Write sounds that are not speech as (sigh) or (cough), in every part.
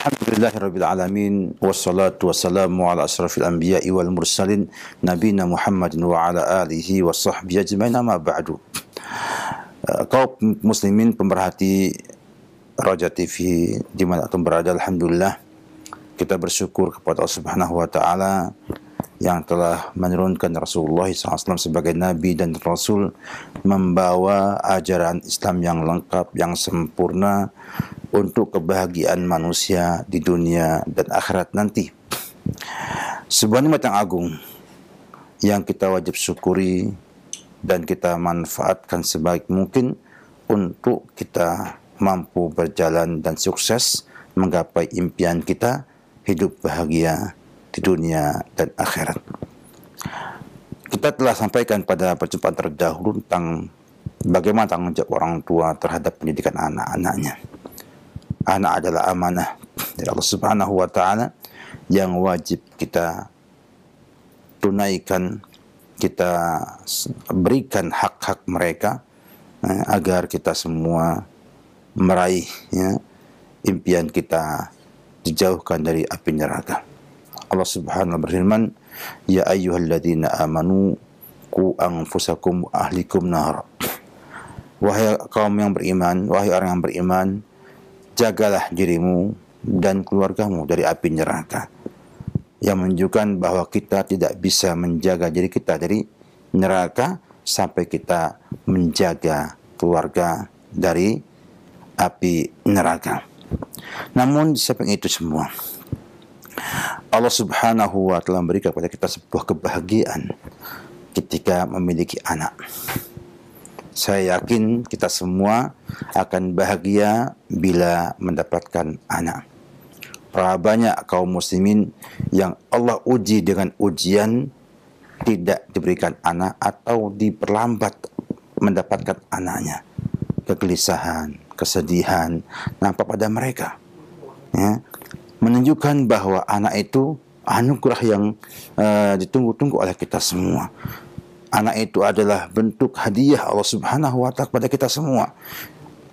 Alhamdulillahirrabbilalamin Wassalatu wassalamu ala asrafil anbiya wal mursalin Nabina Muhammadin wa ala alihi wa sahbihi ajmain amma ba'du eh, Kau muslimin pemerhati Raja TV di mana berada Alhamdulillah Kita bersyukur kepada Allah subhanahu wa ta'ala yang telah menurunkan Rasulullah SAW sebagai Nabi dan Rasul membawa ajaran Islam yang lengkap, yang sempurna untuk kebahagiaan manusia di dunia dan akhirat nanti. Sebuah nikmat yang agung yang kita wajib syukuri dan kita manfaatkan sebaik mungkin untuk kita mampu berjalan dan sukses menggapai impian kita hidup bahagia di dunia dan akhirat. Kita telah sampaikan pada perjumpaan terdahulu tentang bagaimana tanggung jawab orang tua terhadap pendidikan anak-anaknya. Anak adalah amanah dari Allah Subhanahu wa taala yang wajib kita tunaikan, kita berikan hak-hak mereka eh, agar kita semua meraih ya, impian kita dijauhkan dari api neraka. Allah Subhanahu wa berfirman, "Ya ayyuhalladzina amanu ku anfusakum ahlikum nar." Wahai kaum yang beriman, wahai orang yang beriman, jagalah dirimu dan keluargamu dari api neraka. Yang menunjukkan bahwa kita tidak bisa menjaga diri kita dari neraka sampai kita menjaga keluarga dari api neraka. Namun di itu semua, Allah Subhanahu wa taala memberikan kepada kita sebuah kebahagiaan ketika memiliki anak. Saya yakin kita semua akan bahagia bila mendapatkan anak. Berapa banyak kaum muslimin yang Allah uji dengan ujian tidak diberikan anak atau diperlambat mendapatkan anaknya. Kegelisahan, kesedihan nampak pada mereka. Ya, menunjukkan bahwa anak itu anugerah yang uh, ditunggu-tunggu oleh kita semua. Anak itu adalah bentuk hadiah Allah Subhanahu wa taala kepada kita semua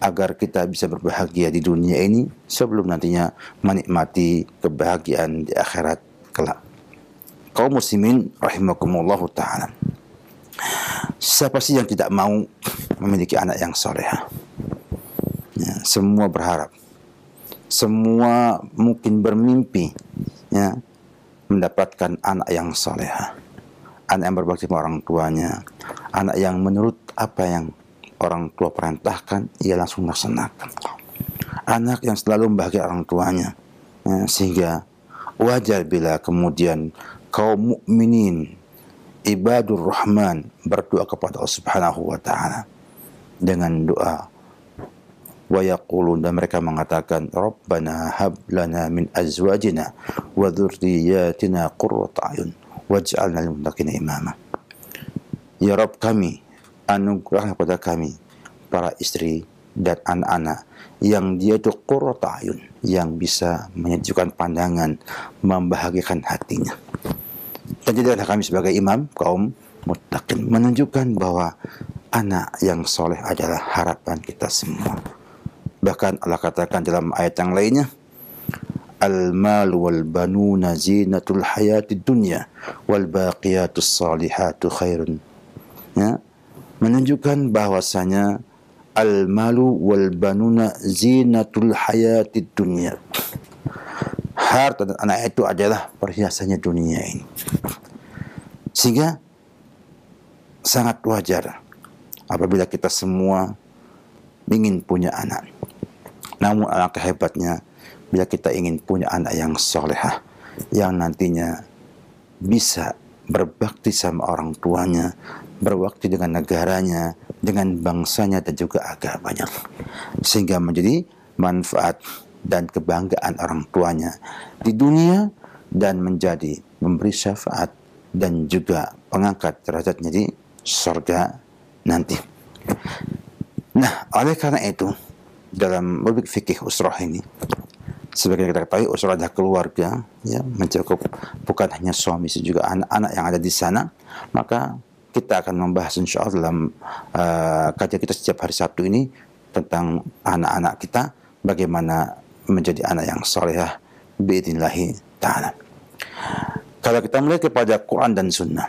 agar kita bisa berbahagia di dunia ini sebelum nantinya menikmati kebahagiaan di akhirat kelak. Kaum muslimin rahimakumullah taala. Siapa sih yang tidak mau memiliki anak yang soleh? Ya, semua berharap semua mungkin bermimpi ya mendapatkan anak yang soleha, anak yang berbakti sama orang tuanya, anak yang menurut apa yang orang tua perintahkan ia langsung laksanakan, anak yang selalu membahagiakan orang tuanya, ya, sehingga wajar bila kemudian kaum mukminin ibadur rahman berdoa kepada Allah Subhanahu wa taala dengan doa wa yaqulun dan mereka mengatakan rabbana hab lana min azwajina wa dzurriyyatina qurrata ayun waj'alna lil muttaqina imama ya rab kami anugerah kepada kami para istri dan anak-anak yang dia itu qurrata ayun yang bisa menyejukkan pandangan membahagiakan hatinya dan jadilah kami sebagai imam kaum muttaqin menunjukkan bahwa anak yang soleh adalah harapan kita semua. Bahkan Allah katakan dalam ayat yang lainnya, Al-mal wal banuna zinatul hayati dunya wal baqiyatus salihatu khairun. Ya, menunjukkan bahwasanya al-malu wal banuna zinatul hayati dunya. Harta dan anak itu adalah perhiasannya dunia ini. Sehingga sangat wajar apabila kita semua ingin punya anak. Namun alangkah hebatnya bila kita ingin punya anak yang solehah, yang nantinya bisa berbakti sama orang tuanya, berbakti dengan negaranya, dengan bangsanya dan juga agak banyak Sehingga menjadi manfaat dan kebanggaan orang tuanya di dunia dan menjadi memberi syafaat dan juga pengangkat derajatnya di surga nanti. Nah, oleh karena itu, dalam rubrik fikih usrah ini sebagai kita ketahui usrah adalah keluarga ya mencakup bukan hanya suami juga anak-anak yang ada di sana maka kita akan membahas insya Allah dalam uh, kajian kita setiap hari Sabtu ini tentang anak-anak kita bagaimana menjadi anak yang solehah biidnillahi ta'ala kalau kita melihat kepada Quran dan Sunnah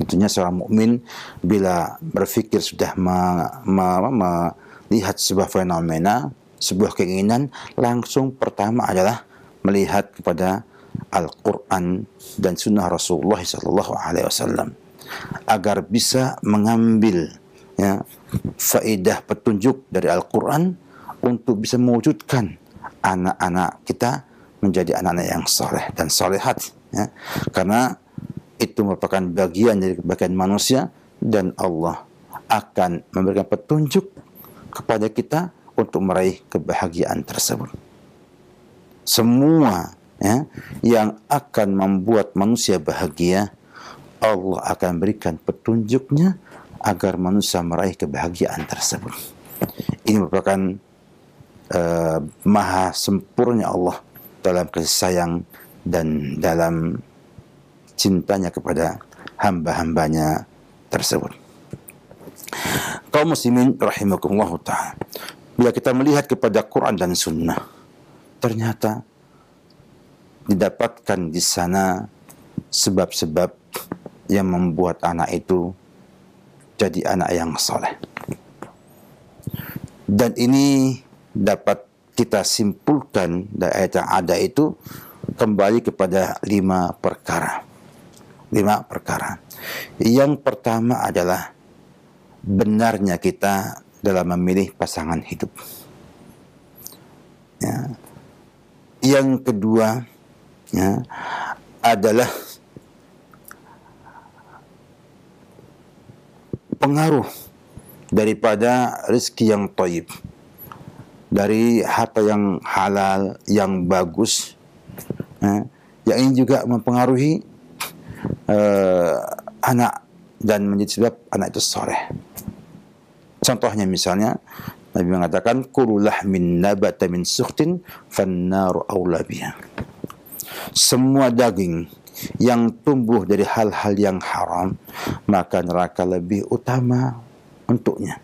tentunya seorang mukmin bila berfikir sudah ma, ma, ma, ma lihat sebuah fenomena, sebuah keinginan, langsung pertama adalah melihat kepada Al-Quran dan Sunnah Rasulullah Sallallahu Alaihi Wasallam agar bisa mengambil ya, faedah petunjuk dari Al-Quran untuk bisa mewujudkan anak-anak kita menjadi anak-anak yang soleh dan solehat ya. karena itu merupakan bagian dari kebaikan manusia dan Allah akan memberikan petunjuk kepada kita untuk meraih kebahagiaan tersebut. Semua ya, yang akan membuat manusia bahagia, Allah akan berikan petunjuknya agar manusia meraih kebahagiaan tersebut. Ini merupakan uh, maha sempurna Allah dalam kasih sayang dan dalam cintanya kepada hamba-hambanya tersebut. Kaum muslimin rahimakumullah ta'ala. Bila kita melihat kepada Quran dan Sunnah, ternyata didapatkan di sana sebab-sebab yang membuat anak itu jadi anak yang soleh. Dan ini dapat kita simpulkan dari ayat yang ada itu kembali kepada lima perkara. Lima perkara. Yang pertama adalah benarnya kita dalam memilih pasangan hidup. Ya. Yang kedua ya, adalah pengaruh daripada rezeki yang toib, dari harta yang halal, yang bagus, ya, yang ini juga mempengaruhi uh, anak dan menjadi sebab anak itu soleh. Contohnya misalnya Nabi mengatakan kurulah min nabata min suhtin fannaru aula Semua daging yang tumbuh dari hal-hal yang haram maka neraka lebih utama untuknya.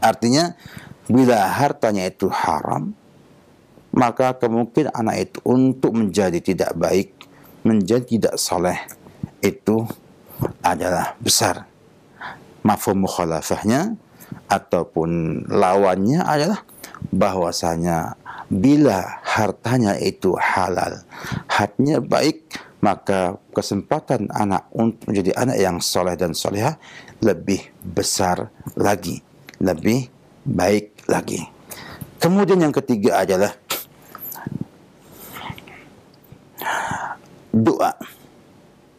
Artinya bila hartanya itu haram maka kemungkinan anak itu untuk menjadi tidak baik, menjadi tidak saleh itu adalah besar. Mafhum mukhalafahnya ataupun lawannya adalah bahwasanya bila hartanya itu halal, hatnya baik, maka kesempatan anak untuk menjadi anak yang soleh dan soleha lebih besar lagi, lebih baik lagi. Kemudian yang ketiga adalah doa.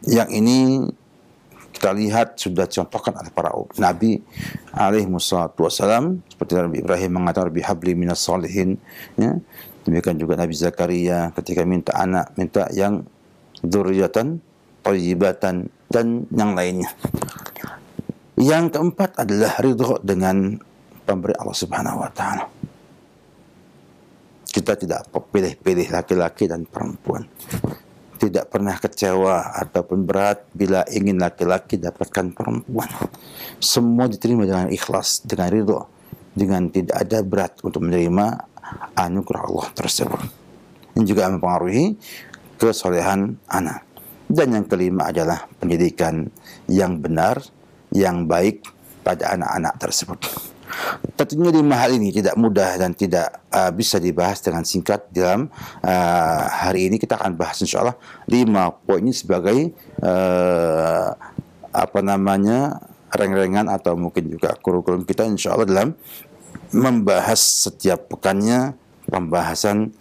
Yang ini kita lihat sudah contohkan oleh para nabi alaihi wassalam seperti Nabi Ibrahim mengatakan bihabli minas solihin ya. demikian juga Nabi Zakaria ketika minta anak minta yang dzurriatan thayyibatan dan yang lainnya yang keempat adalah ridho dengan pemberi Allah Subhanahu wa taala kita tidak pilih-pilih laki-laki dan perempuan tidak pernah kecewa ataupun berat bila ingin laki-laki dapatkan perempuan. Semua diterima dengan ikhlas, dengan ridho, dengan tidak ada berat untuk menerima anugerah Allah tersebut. Ini juga mempengaruhi kesolehan anak. Dan yang kelima adalah pendidikan yang benar, yang baik pada anak-anak tersebut. Tentunya lima hal ini tidak mudah dan tidak uh, bisa dibahas dengan singkat dalam uh, hari ini kita akan bahas insya Allah lima poinnya sebagai uh, apa namanya reng-rengan atau mungkin juga kurikulum kita insya Allah dalam membahas setiap pekannya pembahasan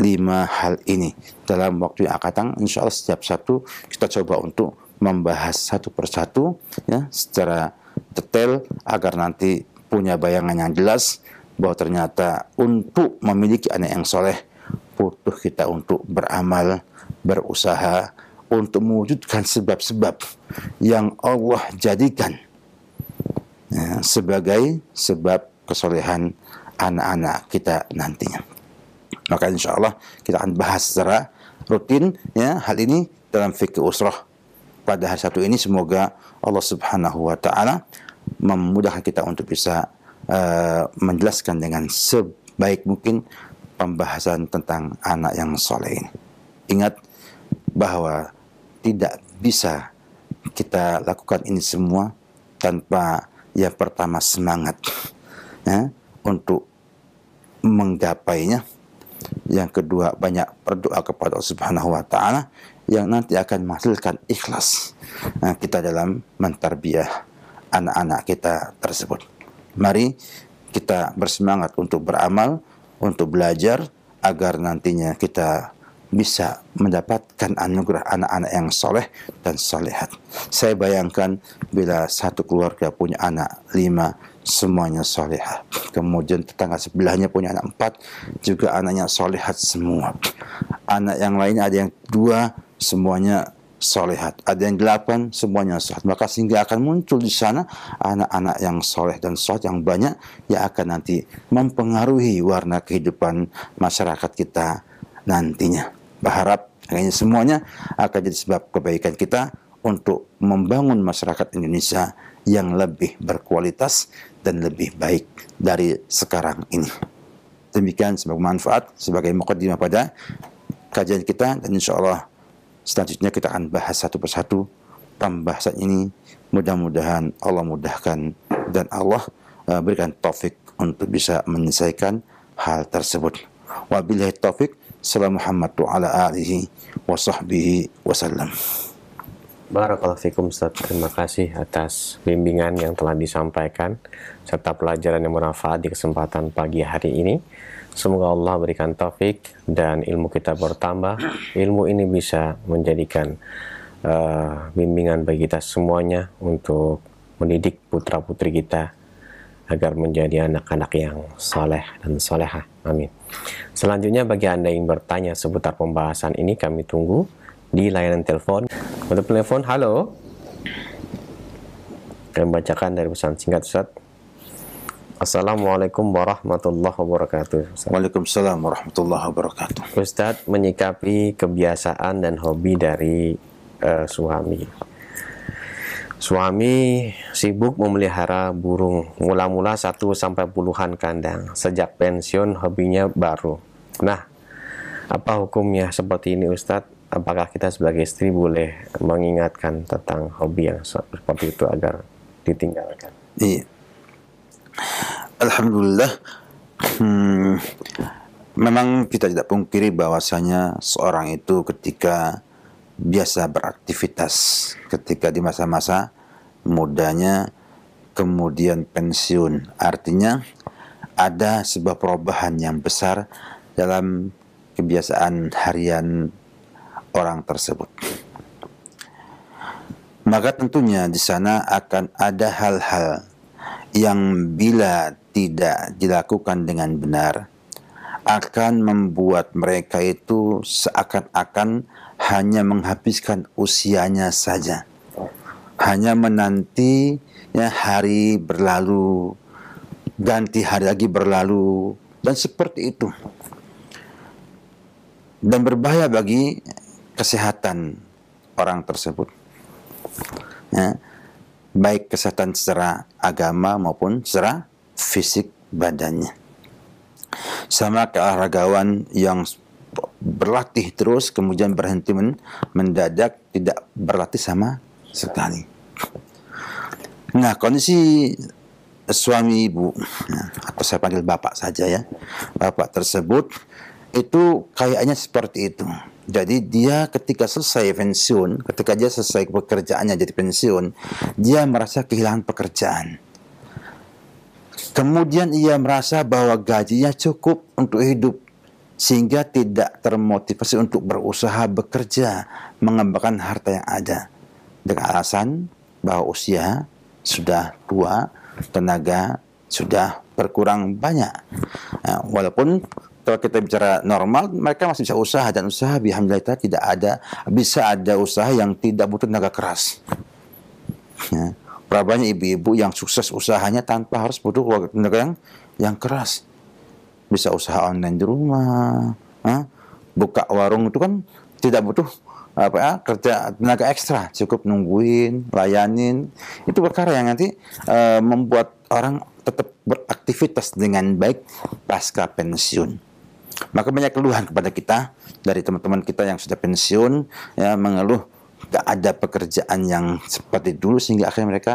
lima hal ini dalam waktu yang akan datang insya Allah setiap satu kita coba untuk membahas satu persatu ya secara detail agar nanti punya bayangan yang jelas bahwa ternyata untuk memiliki anak yang soleh butuh kita untuk beramal, berusaha untuk mewujudkan sebab-sebab yang Allah jadikan ya, sebagai sebab kesolehan anak-anak kita nantinya. Maka insya Allah kita akan bahas secara rutin ya hal ini dalam fikih usrah pada hari Sabtu ini semoga Allah Subhanahu wa taala memudahkan kita untuk bisa uh, menjelaskan dengan sebaik mungkin pembahasan tentang anak yang soleh ini. Ingat bahwa tidak bisa kita lakukan ini semua tanpa yang pertama semangat ya, untuk menggapainya. Yang kedua banyak berdoa kepada Allah Subhanahu wa taala yang nanti akan menghasilkan ikhlas nah, kita dalam mentarbiah anak-anak kita tersebut. Mari kita bersemangat untuk beramal, untuk belajar agar nantinya kita bisa mendapatkan anugerah anak-anak yang soleh dan solehat. Saya bayangkan bila satu keluarga punya anak lima, semuanya solehat. Kemudian tetangga sebelahnya punya anak empat, juga anaknya solehat semua. Anak yang lain ada yang dua, semuanya solehat. Ada yang delapan, semuanya solehat. Maka sehingga akan muncul di sana anak-anak yang soleh dan solehat yang banyak yang akan nanti mempengaruhi warna kehidupan masyarakat kita nantinya. Berharap ini semuanya akan jadi sebab kebaikan kita untuk membangun masyarakat Indonesia yang lebih berkualitas dan lebih baik dari sekarang ini. Demikian sebagai manfaat, sebagai mukaddimah pada kajian kita dan insya Allah Selanjutnya kita akan bahas satu persatu pembahasan ini. Mudah-mudahan Allah mudahkan dan Allah uh, berikan taufik untuk bisa menyelesaikan hal tersebut. Wabillahi taufik. Salam Muhammad wa ala alihi wa sahbihi wa sallam. Barakallahu fikum Ustaz. Terima kasih atas bimbingan yang telah disampaikan serta pelajaran yang bermanfaat di kesempatan pagi hari ini. Semoga Allah berikan taufik dan ilmu kita bertambah. Ilmu ini bisa menjadikan uh, bimbingan bagi kita semuanya untuk mendidik putra-putri kita agar menjadi anak-anak yang saleh dan saleha. Amin. Selanjutnya bagi Anda yang bertanya seputar pembahasan ini kami tunggu di layanan telepon. Untuk telepon, halo. Kami bacakan dari pesan singkat Ustaz. Assalamualaikum warahmatullahi wabarakatuh. Waalaikumsalam warahmatullahi wabarakatuh. Ustadz menyikapi kebiasaan dan hobi dari uh, suami. Suami sibuk memelihara burung, mula-mula satu sampai puluhan kandang. Sejak pensiun hobinya baru. Nah, apa hukumnya seperti ini Ustadz? Apakah kita sebagai istri boleh mengingatkan tentang hobi yang seperti itu agar ditinggalkan? Iya Alhamdulillah hmm, memang kita tidak pungkiri bahwasanya seorang itu ketika biasa beraktivitas ketika di masa-masa mudanya kemudian pensiun artinya ada sebuah perubahan yang besar dalam kebiasaan harian orang tersebut maka tentunya di sana akan ada hal-hal yang bila tidak dilakukan dengan benar akan membuat mereka itu seakan-akan hanya menghabiskan usianya saja. Hanya menanti ya, hari berlalu, ganti hari lagi berlalu, dan seperti itu. Dan berbahaya bagi kesehatan orang tersebut. Ya baik kesehatan secara agama maupun secara fisik badannya. Sama keolahragawan yang berlatih terus kemudian berhenti men mendadak tidak berlatih sama sekali. Nah, kondisi suami ibu nah, atau saya panggil bapak saja ya. Bapak tersebut itu kayaknya seperti itu. Jadi dia ketika selesai pensiun, ketika dia selesai pekerjaannya jadi pensiun, dia merasa kehilangan pekerjaan. Kemudian ia merasa bahwa gajinya cukup untuk hidup sehingga tidak termotivasi untuk berusaha bekerja mengembangkan harta yang ada dengan alasan bahwa usia sudah tua, tenaga sudah berkurang banyak. Nah, walaupun kalau kita bicara normal, mereka masih bisa usaha dan usaha bihamdulillah tidak ada bisa ada usaha yang tidak butuh tenaga keras. Ya. Berapa banyak ibu-ibu yang sukses usahanya tanpa harus butuh tenaga yang yang keras. Bisa usaha online di rumah, ha? Ya. buka warung itu kan tidak butuh apa ya, kerja tenaga ekstra cukup nungguin layanin itu perkara yang nanti e, membuat orang tetap beraktivitas dengan baik pasca pensiun maka banyak keluhan kepada kita dari teman-teman kita yang sudah pensiun ya mengeluh tidak ada pekerjaan yang seperti dulu sehingga akhirnya mereka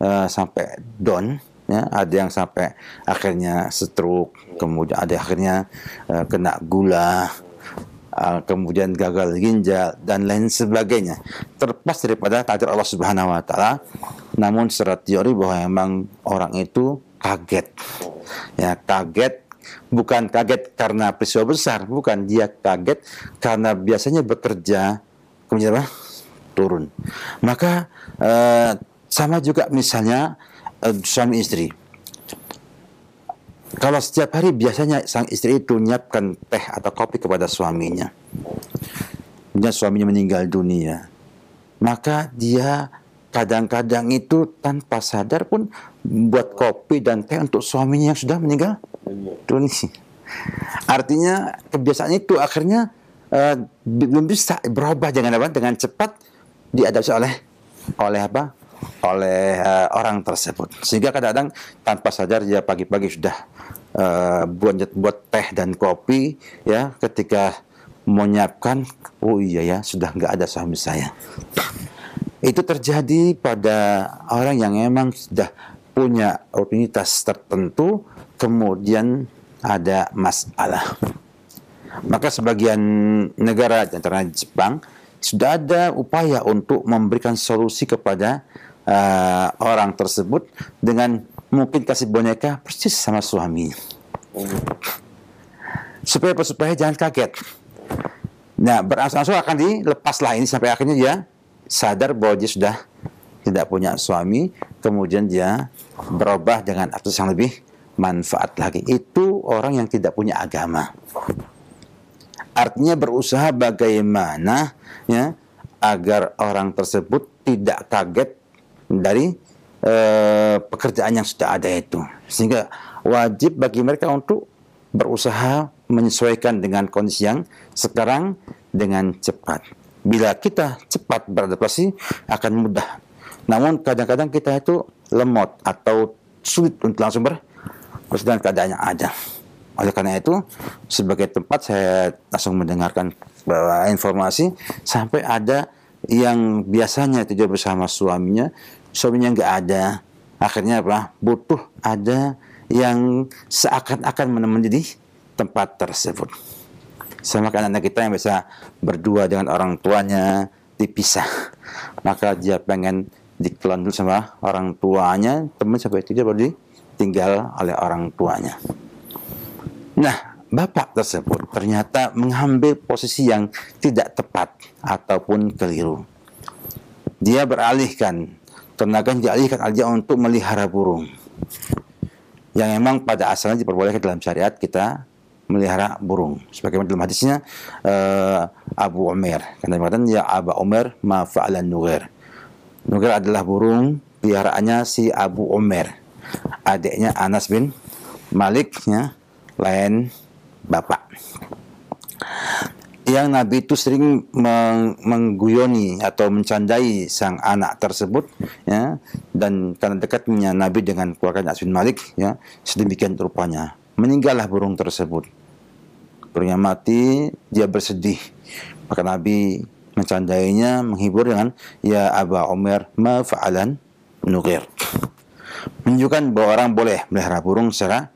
uh, sampai down ya ada yang sampai akhirnya stroke kemudian ada akhirnya uh, kena gula eh, kemudian gagal ginjal dan lain sebagainya terlepas daripada takdir Allah Subhanahu wa taala namun secara teori bahwa memang orang itu kaget ya kaget bukan kaget karena peristiwa besar, bukan dia kaget karena biasanya bekerja kemudian apa? turun. Maka eh, sama juga misalnya eh, suami istri. Kalau setiap hari biasanya sang istri itu menyiapkan teh atau kopi kepada suaminya. Kemudian suaminya meninggal dunia. Maka dia kadang-kadang itu tanpa sadar pun buat kopi dan teh untuk suaminya yang sudah meninggal Tunis. Artinya kebiasaan itu akhirnya uh, belum bisa berubah jangan apa dengan cepat diadaptasi oleh oleh apa oleh uh, orang tersebut sehingga kadang-kadang tanpa sadar dia pagi-pagi sudah uh, buat buat teh dan kopi ya ketika menyiapkan oh iya ya sudah nggak ada suami saya itu terjadi pada orang yang memang sudah punya rutinitas tertentu kemudian ada masalah. Maka sebagian negara antara Jepang sudah ada upaya untuk memberikan solusi kepada uh, orang tersebut dengan mungkin kasih boneka persis sama suami. Supaya supaya jangan kaget. Nah, berangsur-angsur akan dilepaslah ini sampai akhirnya dia sadar bahwa dia sudah tidak punya suami, kemudian dia berubah dengan artis yang lebih manfaat lagi. Itu orang yang tidak punya agama. Artinya berusaha bagaimana ya agar orang tersebut tidak kaget dari eh, pekerjaan yang sudah ada itu. Sehingga wajib bagi mereka untuk berusaha menyesuaikan dengan kondisi yang sekarang dengan cepat. Bila kita cepat beradaptasi akan mudah. Namun kadang-kadang kita itu lemot atau sulit untuk langsung ber dan keadaannya ada. Oleh karena itu, sebagai tempat saya langsung mendengarkan informasi sampai ada yang biasanya tidak bersama suaminya, suaminya nggak ada. Akhirnya apa? Butuh ada yang seakan-akan menemani di tempat tersebut. Sama kan anak kita yang bisa berdua dengan orang tuanya dipisah. Maka dia pengen dikelan dulu sama orang tuanya, teman sampai tidak baru di tinggal oleh orang tuanya. Nah, bapak tersebut ternyata mengambil posisi yang tidak tepat ataupun keliru. Dia beralihkan tenaga dialihkan aja untuk melihara burung. Yang memang pada asalnya diperbolehkan dalam syariat kita melihara burung. Sebagaimana dalam hadisnya uh, Abu Umar, Karena mengatakan ya Abu Umar ma fa'alan nuger. Nuger adalah burung peliharaannya si Abu Umar adiknya Anas bin Malik ya lain bapak yang Nabi itu sering meng mengguyoni atau mencandai sang anak tersebut ya dan karena dekatnya Nabi dengan keluarga Anas bin Malik ya sedemikian rupanya meninggallah burung tersebut burungnya mati dia bersedih maka Nabi mencandainya menghibur dengan ya Aba Umar ma fa'alan nughir menunjukkan bahwa orang boleh melihara burung secara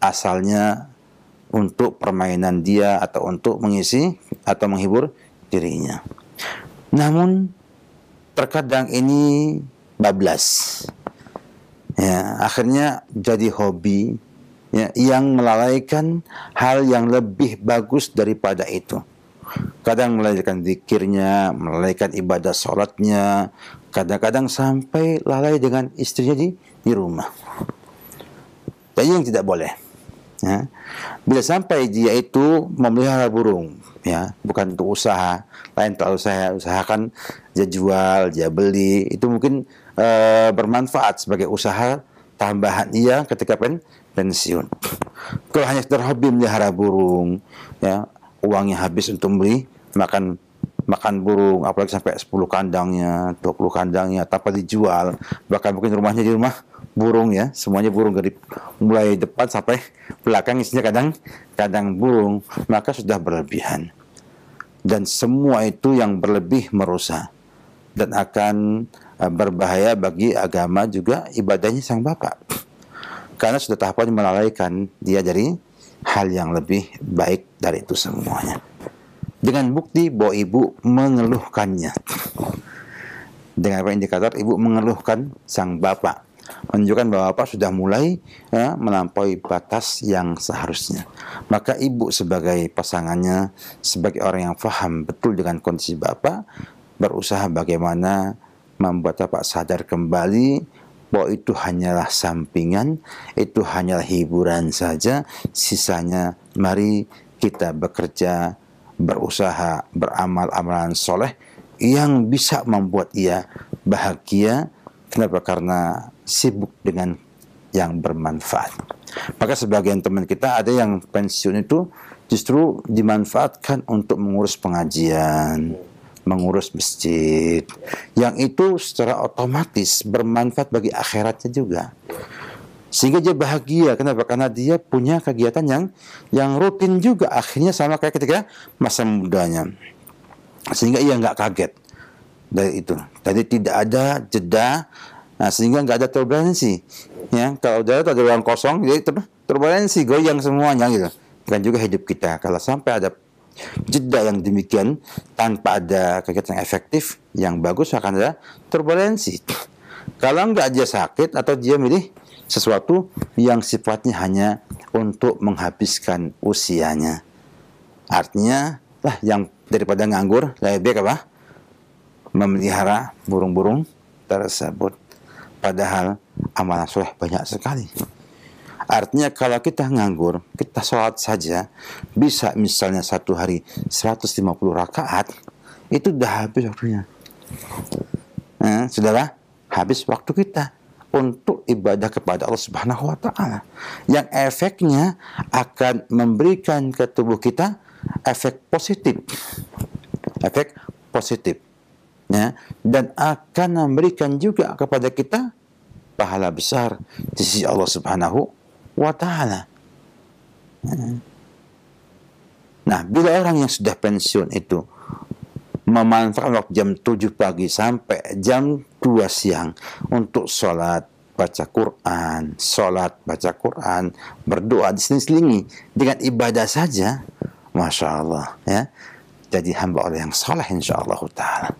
asalnya untuk permainan dia atau untuk mengisi atau menghibur dirinya. Namun terkadang ini bablas. Ya, akhirnya jadi hobi ya, yang melalaikan hal yang lebih bagus daripada itu. Kadang melalaikan zikirnya, melalaikan ibadah sholatnya, kadang-kadang sampai lalai dengan istrinya di di rumah. Dan yang tidak boleh. Ya. Bila sampai dia itu memelihara burung, ya bukan untuk usaha, lain terlalu saya usahakan dia jual, dia beli, itu mungkin e, bermanfaat sebagai usaha tambahan dia ketika pen, pensiun. Kalau hanya sekedar hobi melihara burung, ya uangnya habis untuk beli makan makan burung apalagi sampai 10 kandangnya, 20 kandangnya tanpa dijual, bahkan mungkin rumahnya di rumah burung ya, semuanya burung dari mulai depan sampai belakang isinya kadang kadang burung, maka sudah berlebihan. Dan semua itu yang berlebih merusak dan akan eh, berbahaya bagi agama juga ibadahnya sang bapak. Karena sudah tahapan melalaikan dia dari hal yang lebih baik dari itu semuanya. Dengan bukti bahwa ibu mengeluhkannya. Dengan apa indikator ibu mengeluhkan sang bapak menunjukkan bahwa apa sudah mulai ya, melampaui batas yang seharusnya. Maka ibu sebagai pasangannya, sebagai orang yang faham betul dengan kondisi Bapak, berusaha bagaimana membuat Bapak sadar kembali bahwa itu hanyalah sampingan, itu hanyalah hiburan saja, sisanya mari kita bekerja, berusaha, beramal amalan soleh yang bisa membuat ia bahagia Kenapa? Karena sibuk dengan yang bermanfaat. Maka sebagian teman kita ada yang pensiun itu justru dimanfaatkan untuk mengurus pengajian, mengurus masjid. Yang itu secara otomatis bermanfaat bagi akhiratnya juga. Sehingga dia bahagia. Kenapa? Karena dia punya kegiatan yang yang rutin juga. Akhirnya sama kayak ketika masa mudanya. Sehingga ia nggak kaget dari itu. jadi tidak ada jeda, nah, sehingga nggak ada turbulensi. Ya, kalau itu ada ruang kosong, jadi turbulensi goyang semuanya gitu. Dan juga hidup kita. Kalau sampai ada jeda yang demikian tanpa ada kegiatan yang efektif yang bagus akan ada turbulensi. Kalau nggak dia sakit atau dia milih sesuatu yang sifatnya hanya untuk menghabiskan usianya. Artinya, lah yang daripada nganggur lebih baik apa? memelihara burung-burung tersebut. Padahal amal soleh banyak sekali. Artinya kalau kita nganggur, kita sholat saja, bisa misalnya satu hari 150 rakaat, itu udah habis waktunya. Nah, saudara, habis waktu kita untuk ibadah kepada Allah Subhanahu wa taala yang efeknya akan memberikan ke tubuh kita efek positif. Efek positif ya dan akan memberikan juga kepada kita pahala besar di sisi Allah Subhanahu wa taala. Nah, bila orang yang sudah pensiun itu memanfaatkan waktu jam 7 pagi sampai jam 2 siang untuk sholat, baca Quran, sholat, baca Quran, berdoa diseling-selingi dengan ibadah saja, masya Allah ya. Jadi hamba Allah yang salah insya Allah taala.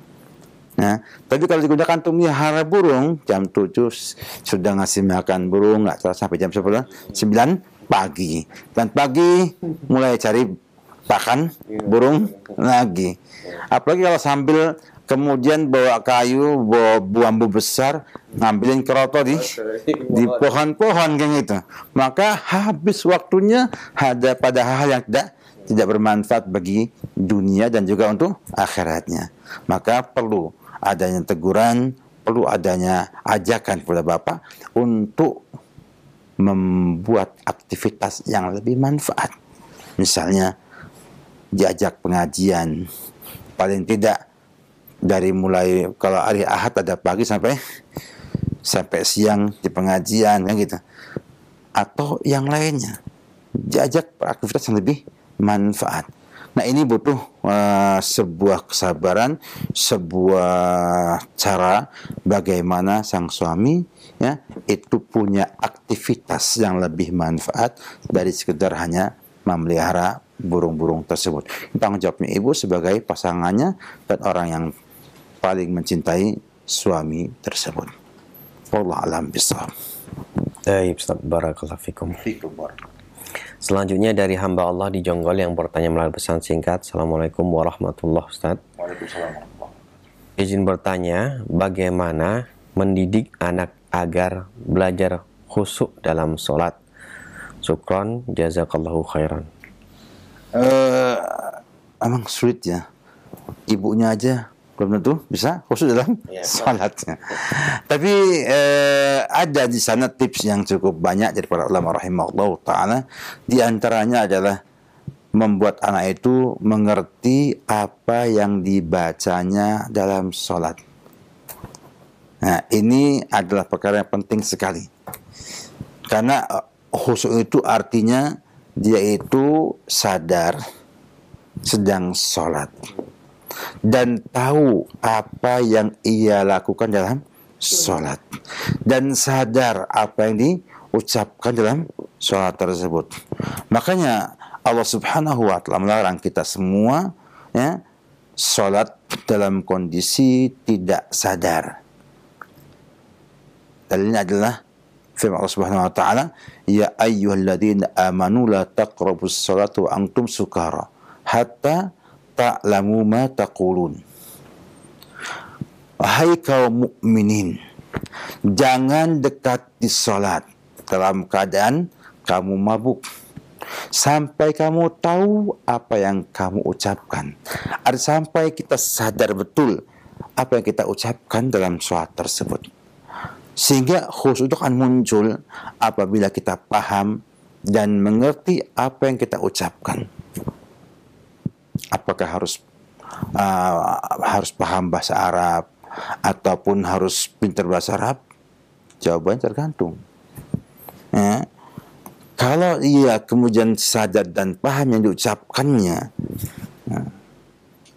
Nah, tapi kalau digunakan untuk melihara burung, jam 7 sudah ngasih makan burung, nggak salah sampai jam 10, 9 pagi. Dan pagi mulai cari pakan burung lagi. Apalagi kalau sambil kemudian bawa kayu, bawa bambu besar, ngambilin keroto di di pohon-pohon kayak gitu. Maka habis waktunya ada pada hal yang tidak tidak bermanfaat bagi dunia dan juga untuk akhiratnya. Maka perlu adanya teguran, perlu adanya ajakan kepada Bapak untuk membuat aktivitas yang lebih manfaat. Misalnya diajak pengajian, paling tidak dari mulai kalau hari Ahad ada pagi sampai sampai siang di pengajian kan gitu. Atau yang lainnya diajak aktivitas yang lebih manfaat. Nah ini butuh uh, sebuah kesabaran, sebuah cara bagaimana sang suami ya itu punya aktivitas yang lebih manfaat dari sekedar hanya memelihara burung-burung tersebut. Tanggung jawabnya ibu sebagai pasangannya dan orang yang paling mencintai suami tersebut. Wallah alam bisa. Baik, Ustaz. Barakallahu fikum. Fikum, barakallahu. Selanjutnya dari hamba Allah di Jonggol yang bertanya melalui pesan singkat. Assalamualaikum warahmatullahi wabarakatuh. Waalaikumsalam. Izin bertanya, bagaimana mendidik anak agar belajar khusuk dalam sholat? Sukron, jazakallahu khairan. Uh, emang sulit ya. Ibunya aja belum tentu bisa khusus dalam ya, (laughs) salatnya. Tapi eh, ada di sana tips yang cukup banyak dari para ulama rahimahullah taala. Di antaranya adalah membuat anak itu mengerti apa yang dibacanya dalam salat. Nah, ini adalah perkara yang penting sekali. Karena khusus eh, itu artinya dia itu sadar sedang sholat dan tahu apa yang ia lakukan dalam sholat dan sadar apa yang diucapkan dalam sholat tersebut. Makanya Allah Subhanahu wa taala melarang kita semua ya sholat dalam kondisi tidak sadar. ini adalah firman Allah Subhanahu wa taala, "Ya ayyuhalladzina amanu la taqrabus sholatu wa antum sukara hatta ta'lamu ma taqulun. Hai kaum mukminin, jangan dekati salat dalam keadaan kamu mabuk sampai kamu tahu apa yang kamu ucapkan. Artinya sampai kita sadar betul apa yang kita ucapkan dalam sholat tersebut. Sehingga khusus itu akan muncul apabila kita paham dan mengerti apa yang kita ucapkan apakah harus uh, harus paham bahasa Arab ataupun harus pintar bahasa Arab? Jawabannya tergantung. Ya. Kalau ia kemudian sadar dan paham yang diucapkannya, ya.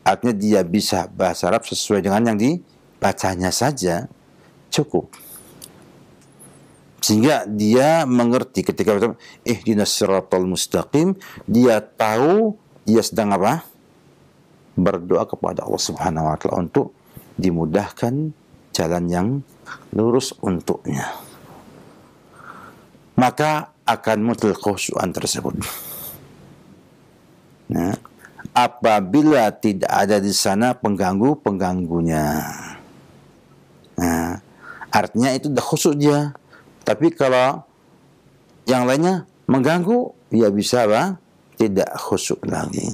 artinya dia bisa bahasa Arab sesuai dengan yang dibacanya saja cukup. Sehingga dia mengerti ketika eh dinas mustaqim, dia tahu dia sedang apa? berdoa kepada Allah Subhanahu wa taala untuk dimudahkan jalan yang lurus untuknya. Maka akan mutlak khusyuan tersebut. Ya. apabila tidak ada di sana pengganggu-pengganggunya. Nah, artinya itu dah khusus dia. Tapi kalau yang lainnya mengganggu, ya bisa lah Tidak khusyuk lagi.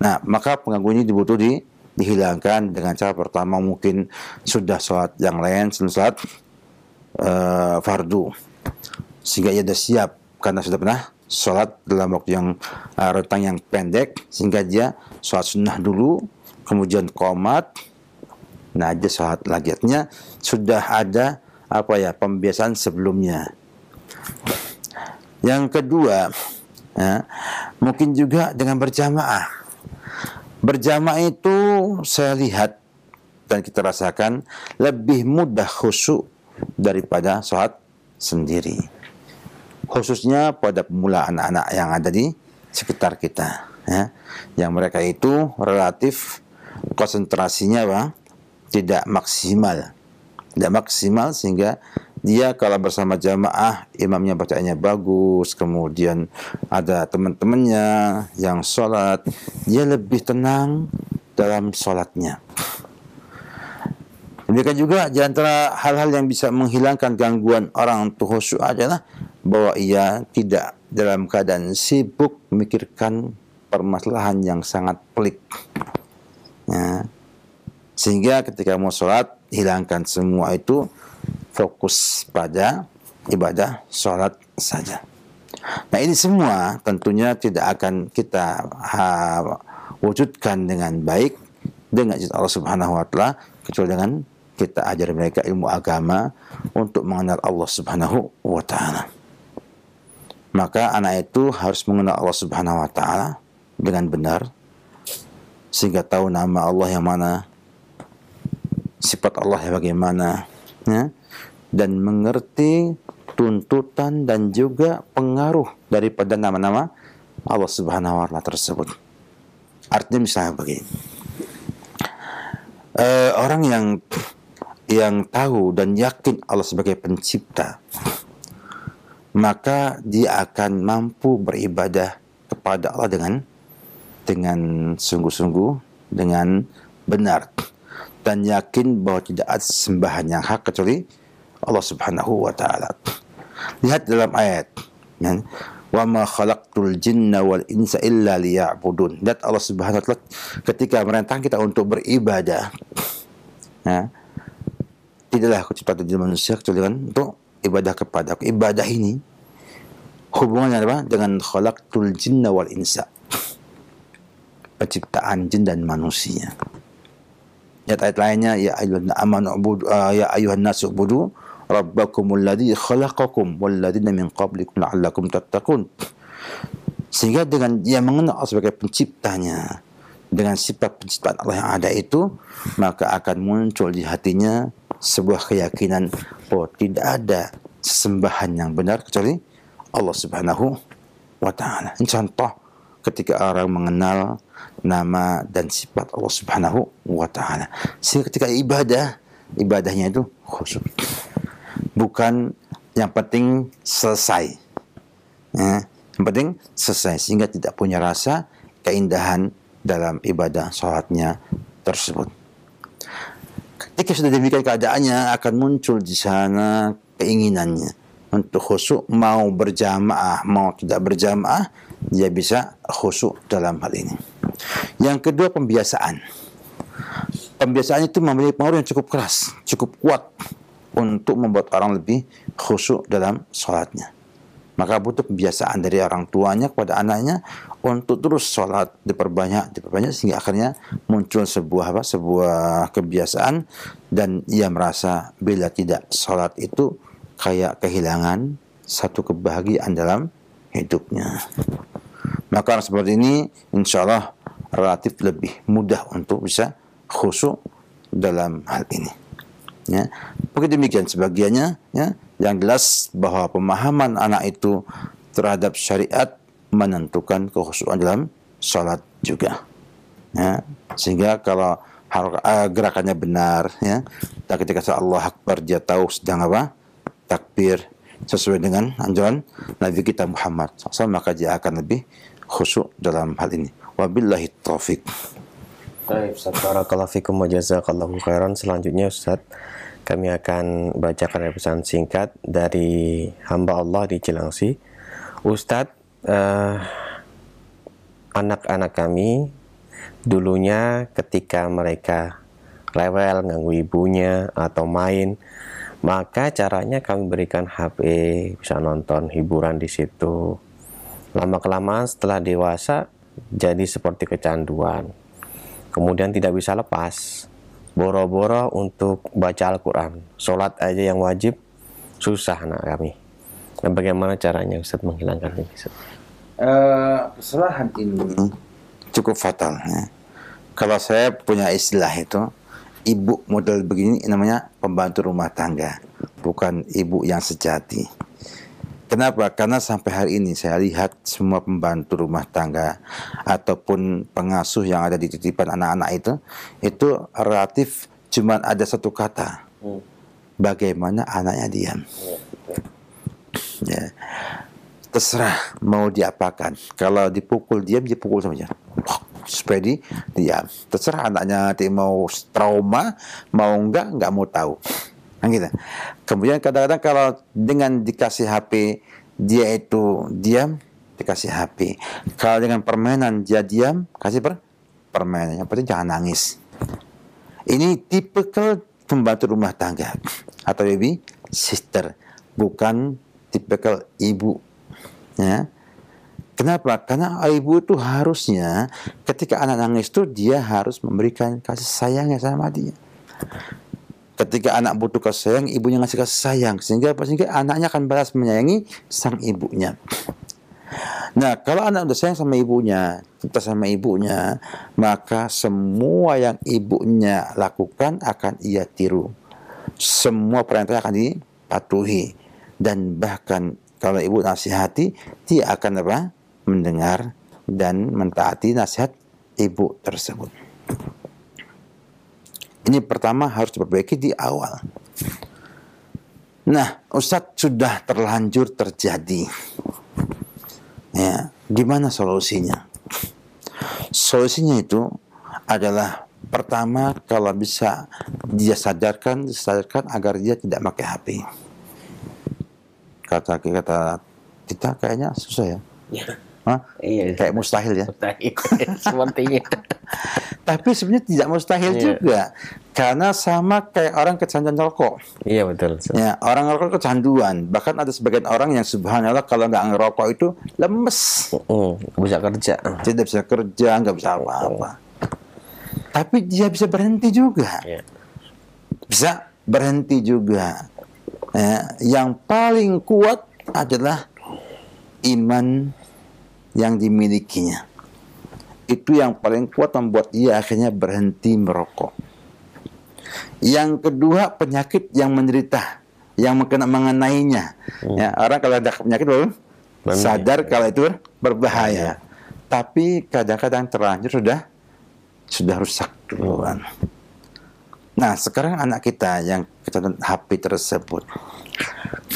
Nah, maka pengganggu ini dibutuh di dihilangkan dengan cara pertama mungkin sudah sholat yang lain sebelum sholat e, fardu sehingga ia sudah siap karena sudah pernah sholat dalam waktu yang e, rentang yang pendek sehingga dia sholat sunnah dulu kemudian komat nah dia sholat lagi artinya sudah ada apa ya pembiasan sebelumnya yang kedua Ya. Mungkin juga dengan berjamaah. Berjamaah itu saya lihat dan kita rasakan lebih mudah khusyuk daripada sholat sendiri. Khususnya pada pemula anak-anak yang ada di sekitar kita. Ya. Yang mereka itu relatif konsentrasinya bang, tidak maksimal. Tidak maksimal sehingga dia kalau bersama jamaah imamnya bacaannya bagus, kemudian ada teman-temannya yang sholat, dia lebih tenang dalam sholatnya. Demikian juga di antara hal-hal yang bisa menghilangkan gangguan orang untuk khusyuk adalah bahwa ia tidak dalam keadaan sibuk memikirkan permasalahan yang sangat pelik. Ya. Sehingga ketika mau sholat, hilangkan semua itu fokus pada ibadah sholat saja. Nah ini semua tentunya tidak akan kita wujudkan dengan baik dengan izin Allah Subhanahu wa taala kecuali dengan kita ajar mereka ilmu agama untuk mengenal Allah Subhanahu wa taala. Maka anak itu harus mengenal Allah Subhanahu wa taala dengan benar sehingga tahu nama Allah yang mana, sifat Allah yang bagaimana, ya dan mengerti tuntutan dan juga pengaruh daripada nama-nama Allah Subhanahu wa taala tersebut. Artinya misalnya begini. E, orang yang yang tahu dan yakin Allah sebagai pencipta, maka dia akan mampu beribadah kepada Allah dengan dengan sungguh-sungguh, dengan benar dan yakin bahwa tidak ada sembahan yang hak kecuali Allah Subhanahu wa taala. Lihat dalam ayat. Kan? Wa ma khalaqtul jinna wal insa illa liya'budun. Lihat Allah Subhanahu wa taala ketika merentang kita untuk beribadah. Ya. Tidaklah aku cipta jin manusia kecuali untuk ibadah kepada aku. Ibadah ini hubungannya apa? Dengan khalaqtul jinna wal insa. Penciptaan jin dan manusia. Ya ayat lainnya ya ayuhan amanu ya nasu budu rabbakumul ladzi khalaqakum walladzina min qablikum la'allakum tattaqun. Sehingga dengan dia mengenal Allah sebagai penciptanya, dengan sifat penciptaan Allah yang ada itu, maka akan muncul di hatinya sebuah keyakinan bahwa tidak ada sesembahan yang benar kecuali Allah Subhanahu wa taala. Contoh ketika orang mengenal nama dan sifat Allah Subhanahu wa taala. Sehingga ketika ibadah, ibadahnya itu khusyuk bukan yang penting selesai. Ya, yang penting selesai sehingga tidak punya rasa keindahan dalam ibadah sholatnya tersebut. Ketika sudah demikian keadaannya akan muncul di sana keinginannya untuk khusyuk mau berjamaah mau tidak berjamaah dia bisa khusyuk dalam hal ini. Yang kedua pembiasaan. Pembiasaan itu memiliki pengaruh yang cukup keras, cukup kuat untuk membuat orang lebih khusyuk dalam sholatnya. Maka butuh kebiasaan dari orang tuanya kepada anaknya untuk terus sholat diperbanyak, diperbanyak sehingga akhirnya muncul sebuah apa, sebuah kebiasaan dan ia merasa bila tidak sholat itu kayak kehilangan satu kebahagiaan dalam hidupnya. Maka seperti ini insya Allah relatif lebih mudah untuk bisa khusyuk dalam hal ini ya begitu demikian sebagiannya ya yang jelas bahwa pemahaman anak itu terhadap syariat menentukan kekhusyuan dalam sholat juga ya sehingga kalau eh, gerakannya benar ya dan ketika Allah Akbar dia tahu sedang apa takbir sesuai dengan anjuran Nabi kita Muhammad SAW maka dia akan lebih khusyuk dalam hal ini wabillahi taufik Baik, barakallahu fikum wa jazakallahu khairan. Selanjutnya Ustaz, kami akan bacakan pesan singkat dari hamba Allah di Cilangsi. Ustaz, anak eh, anak-anak kami dulunya ketika mereka rewel, ganggu ibunya atau main, maka caranya kami berikan HP, bisa nonton hiburan di situ. Lama-kelamaan setelah dewasa jadi seperti kecanduan kemudian tidak bisa lepas boro-boro untuk baca Al-Quran sholat aja yang wajib susah anak kami dan nah, bagaimana caranya Ustaz menghilangkan ini Ustaz? Uh, kesalahan ini hmm. cukup fatal ya. kalau saya punya istilah itu ibu model begini namanya pembantu rumah tangga bukan ibu yang sejati Kenapa? Karena sampai hari ini saya lihat semua pembantu rumah tangga ataupun pengasuh yang ada di titipan anak-anak itu, itu relatif cuma ada satu kata. Hmm. Bagaimana anaknya diam. Hmm. Ya. Terserah mau diapakan. Kalau dipukul diam, dipukul saja. Supaya di, diam. Terserah anaknya mau trauma, mau enggak, enggak mau tahu. Kan gitu. Kemudian kadang-kadang kalau dengan dikasih HP dia itu diam, dikasih HP. Kalau dengan permainan dia diam, kasih per permainan. Yang penting jangan nangis. Ini tipikal pembantu rumah tangga atau baby sister, bukan tipikal ibu. Ya. Kenapa? Karena ibu itu harusnya ketika anak nangis itu dia harus memberikan kasih sayangnya sama dia ketika anak butuh kasih sayang, ibunya ngasih kasih sayang sehingga sehingga anaknya akan balas menyayangi sang ibunya. Nah, kalau anak udah sayang sama ibunya, cinta sama ibunya, maka semua yang ibunya lakukan akan ia tiru. Semua perintahnya akan dipatuhi dan bahkan kalau ibu nasihati, dia akan apa? mendengar dan mentaati nasihat ibu tersebut. Ini pertama harus diperbaiki di awal. Nah, Ustadz sudah terlanjur terjadi. Ya, gimana solusinya? Solusinya itu adalah pertama kalau bisa dia sadarkan, sadarkan agar dia tidak pakai HP. Kata kata kita kayaknya susah ya. ya. Iya, kayak mustahil ya. Mustahil, (laughs) sepertinya. Tapi sebenarnya tidak mustahil iya. juga, karena sama kayak orang kecanduan rokok. Iya betul. Ya, orang rokok kecanduan. Bahkan ada sebagian orang yang subhanallah kalau nggak ngerokok itu lemes. Uh, uh, bisa kerja. Tidak bisa kerja, nggak bisa apa-apa. Uh. Tapi dia bisa berhenti juga. Iya. Bisa berhenti juga. Ya, yang paling kuat adalah iman yang dimilikinya. Itu yang paling kuat membuat ia akhirnya berhenti merokok. Yang kedua penyakit yang menderita, yang mengena mengenainya. Hmm. Ya, orang kalau ada penyakit baru sadar sadar kalau itu berbahaya. Hmm. Tapi kadang-kadang terlanjur sudah sudah rusak duluan. Hmm. Nah, sekarang anak kita yang kita HP tersebut,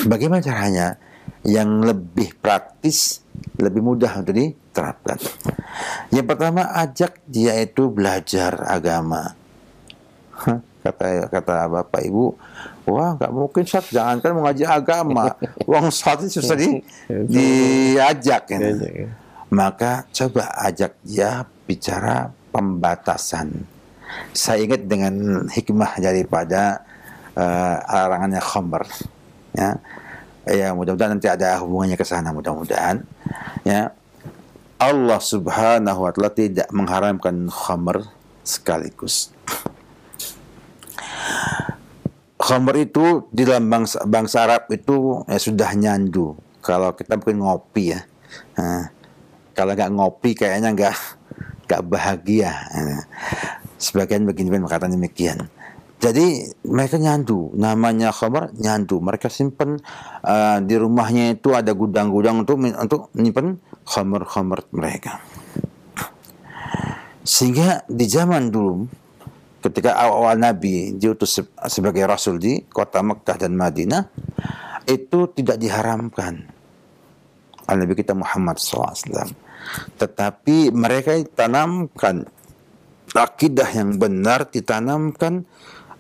bagaimana caranya yang lebih praktis, lebih mudah untuk diterapkan. Yang pertama ajak dia itu belajar agama. kata kata bapak ibu, wah nggak mungkin jangan kan mengajak agama, uang (laughs) saat itu susah di, diajak. kan. Maka coba ajak dia bicara pembatasan. Saya ingat dengan hikmah daripada uh, eh, arangannya khomer. Ya ya mudah-mudahan nanti ada hubungannya ke sana mudah-mudahan ya Allah Subhanahu wa taala tidak mengharamkan khamr sekaligus khamr itu di dalam bangsa, bangsa Arab itu ya, sudah nyandu kalau kita mungkin ngopi ya nah, kalau nggak ngopi kayaknya nggak nggak bahagia nah, sebagian begini mengatakan demikian jadi mereka nyandu, namanya khabar nyandu. Mereka simpen uh, di rumahnya itu ada gudang-gudang untuk untuk nyimpen khamar-khamar mereka. Sehingga di zaman dulu ketika awal awal Nabi diutus sebagai rasul di kota Mekkah dan Madinah itu tidak diharamkan oleh Nabi kita Muhammad SAW. Tetapi mereka tanamkan akidah yang benar ditanamkan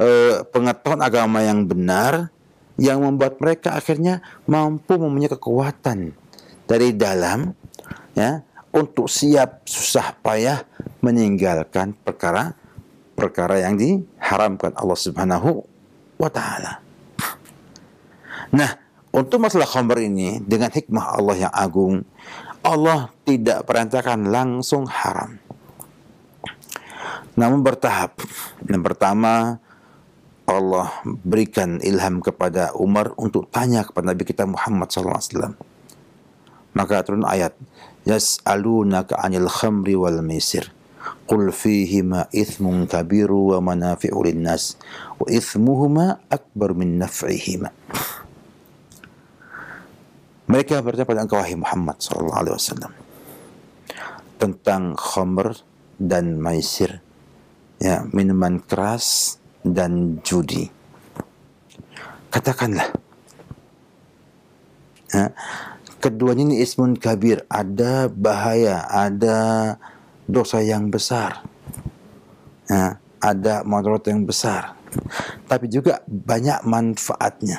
Eh, pengetahuan agama yang benar yang membuat mereka akhirnya mampu mempunyai kekuatan dari dalam ya untuk siap susah payah meninggalkan perkara perkara yang diharamkan Allah Subhanahu wa taala. Nah, untuk masalah khamr ini dengan hikmah Allah yang agung, Allah tidak perintahkan langsung haram. Namun bertahap. Yang pertama, Allah berikan ilham kepada Umar untuk tanya kepada Nabi kita Muhammad SAW. Maka turun ayat, Yas'alunaka anil khamri wal misir. Qul fihima ithmun kabiru wa manafi'u linnas. Wa ithmuhuma akbar min naf'ihima. Mereka bertanya pada engkau wahai Muhammad SAW tentang khamr dan maisir. Ya, minuman keras dan judi. Katakanlah, ya, keduanya ini ismun kabir, ada bahaya, ada dosa yang besar, ya, ada madarat yang besar, tapi juga banyak manfaatnya.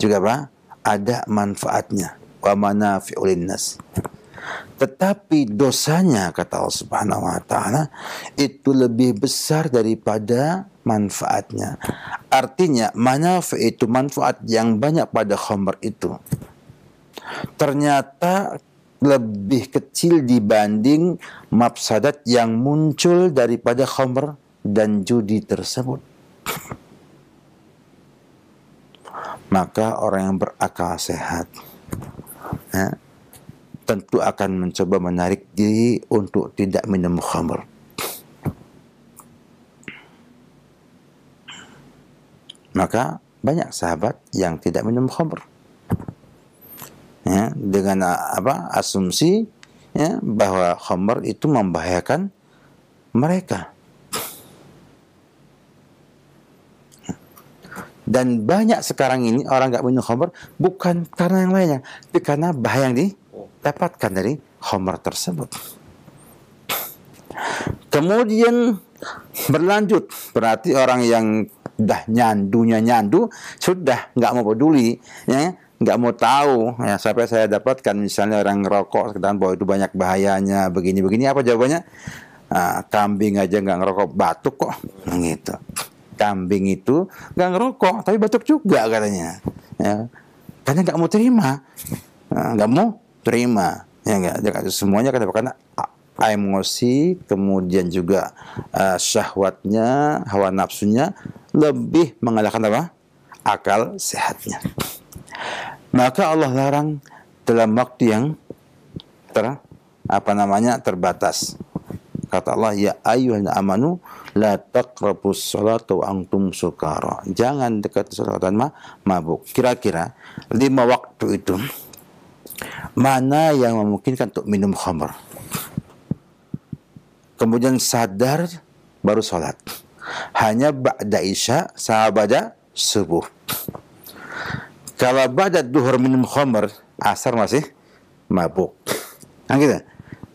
Juga apa? Ada manfaatnya. Wa manafi'ulinnas. nas. Tetapi dosanya kata Allah Subhanahu wa taala itu lebih besar daripada manfaatnya. Artinya manafi itu manfaat yang banyak pada khamr itu. Ternyata lebih kecil dibanding mafsadat yang muncul daripada khamr dan judi tersebut. Maka orang yang berakal sehat ya, tentu akan mencoba menarik diri untuk tidak minum khamr. Maka banyak sahabat yang tidak minum khamr. Ya, dengan ah, apa asumsi ya, bahwa khamr itu membahayakan mereka. Dan banyak sekarang ini orang nggak minum khamr bukan karena yang lainnya, tapi karena bahaya yang di dapatkan dari Homer tersebut. Kemudian berlanjut, berarti orang yang dah nyandunya nyandu sudah nggak mau peduli, ya nggak mau tahu ya sampai saya dapatkan misalnya orang ngerokok sekarang bahwa itu banyak bahayanya begini begini apa jawabannya nah, kambing aja nggak ngerokok batuk kok nah, gitu kambing itu nggak ngerokok tapi batuk juga katanya ya karena nggak mau terima nah, nggak nah, mau terima ya enggak semuanya kan karena emosi kemudian juga uh, syahwatnya hawa nafsunya lebih mengalahkan apa akal sehatnya maka Allah larang dalam waktu yang ter apa namanya terbatas kata Allah ya ayuhan amanu la taqrabus salata wa antum sukara jangan dekat salat ma mabuk kira-kira lima waktu itu mana yang memungkinkan untuk minum khamr kemudian sadar baru sholat hanya ba'da isya ba'da subuh kalau ba'da duhur minum khamr asar masih mabuk kan gitu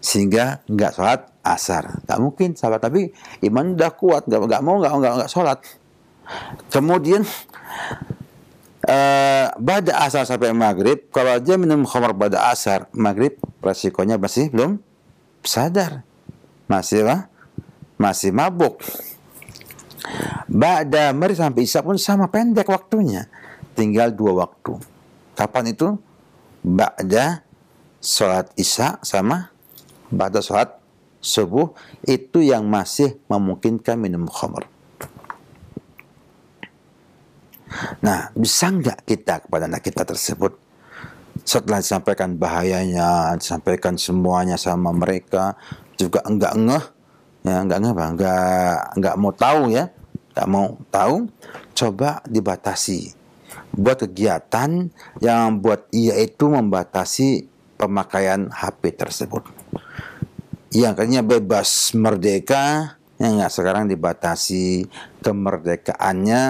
sehingga nggak sholat asar nggak mungkin sahabat tapi iman udah kuat nggak mau nggak nggak nggak sholat kemudian Uh, asar sampai maghrib kalau dia minum khamar pada asar maghrib resikonya masih belum sadar masih lah masih mabuk Ba'da meri sampai isya pun sama pendek waktunya tinggal dua waktu kapan itu Ba'da sholat isya sama Ba'da sholat subuh itu yang masih memungkinkan minum khamar Nah, bisa nggak kita kepada anak kita tersebut setelah disampaikan bahayanya, disampaikan semuanya sama mereka juga enggak ngeh, ya enggak ngeh bang, enggak enggak mau tahu ya, enggak mau tahu, coba dibatasi, buat kegiatan yang buat ia itu membatasi pemakaian HP tersebut. Yang katanya bebas merdeka, yang enggak sekarang dibatasi kemerdekaannya,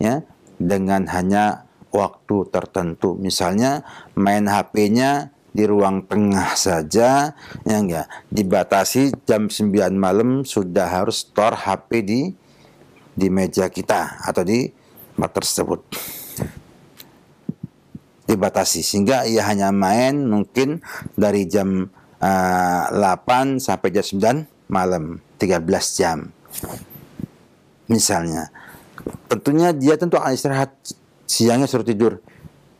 ya dengan hanya waktu tertentu. Misalnya main HP-nya di ruang tengah saja ya enggak dibatasi jam 9 malam sudah harus store HP di di meja kita atau di tempat tersebut dibatasi sehingga ia hanya main mungkin dari jam uh, eh, 8 sampai jam 9 malam 13 jam misalnya tentunya dia tentu akan istirahat siangnya suruh tidur.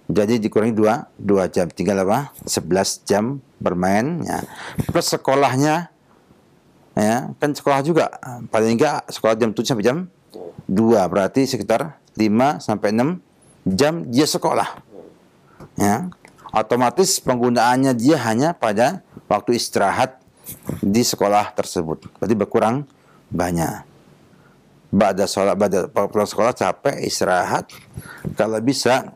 Jadi dikurangi dua, dua jam, tinggal apa? Sebelas jam bermain. Ya. Plus sekolahnya, ya kan sekolah juga. Paling enggak sekolah jam tujuh sampai jam dua, berarti sekitar lima sampai enam jam dia sekolah. Ya, otomatis penggunaannya dia hanya pada waktu istirahat di sekolah tersebut. Berarti berkurang banyak. Bada sholat, bada pulang sekolah capek, istirahat. Kalau bisa,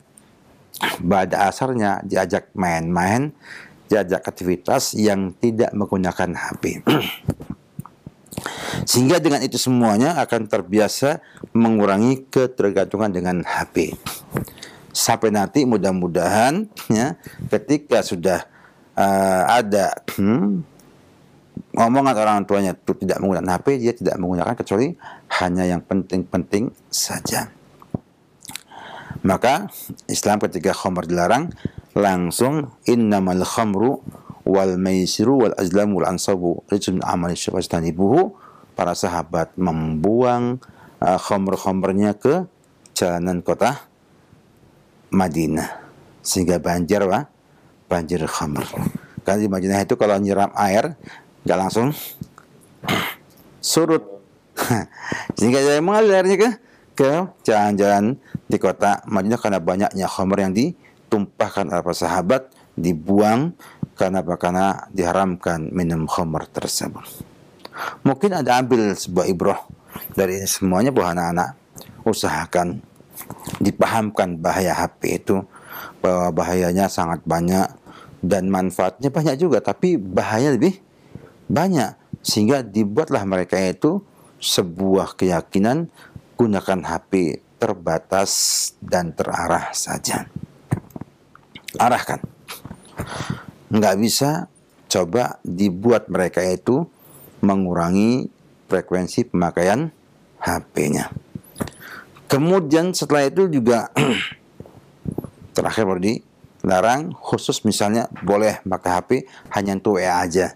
bada asarnya diajak main-main, diajak aktivitas yang tidak menggunakan HP. (clears throat) Sehingga dengan itu semuanya akan terbiasa mengurangi ketergantungan dengan HP. Sampai nanti mudah-mudahan ya ketika sudah uh, ada hmm, omongan orang tuanya tidak menggunakan HP, dia tidak menggunakan kecuali hanya yang penting-penting saja. Maka Islam ketika khamr dilarang langsung innamal khamru wal maisiru wal azlamu wal ansabu rijum amali syafastanibuhu para sahabat membuang uh, khamr-khamrnya ke jalanan kota Madinah sehingga banjir wah banjir khamr karena di Madinah itu kalau nyiram air nggak langsung (clears throat) surut (laughs) Sehingga jadi mengalirnya ke ke jalan-jalan di kota Madinah karena banyaknya khamar yang ditumpahkan oleh para sahabat dibuang karena apa? Karena diharamkan minum khamar tersebut. Mungkin ada ambil sebuah ibroh dari ini semuanya buah anak-anak usahakan dipahamkan bahaya HP itu bahwa bahayanya sangat banyak dan manfaatnya banyak juga tapi bahaya lebih banyak sehingga dibuatlah mereka itu sebuah keyakinan, gunakan HP terbatas dan terarah saja. Arahkan. Nggak bisa, coba dibuat mereka itu mengurangi frekuensi pemakaian HP-nya. Kemudian setelah itu juga (clears throat) terakhir berarti larang khusus misalnya boleh pakai HP hanya untuk WA aja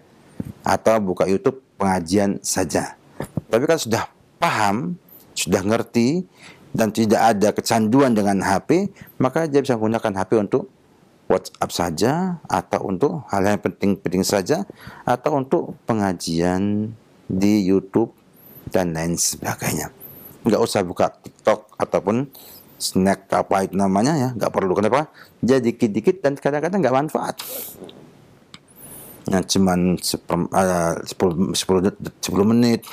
atau buka YouTube pengajian saja tapi kan sudah paham, sudah ngerti, dan tidak ada kecanduan dengan HP, maka dia bisa menggunakan HP untuk WhatsApp saja, atau untuk hal yang penting-penting saja, atau untuk pengajian di YouTube, dan lain sebagainya. Nggak usah buka TikTok ataupun snack apa itu namanya ya, nggak perlu. Kenapa? Jadi dikit-dikit dan kadang-kadang nggak manfaat yang nah, cuman ah, sepuluh sepuluh menit,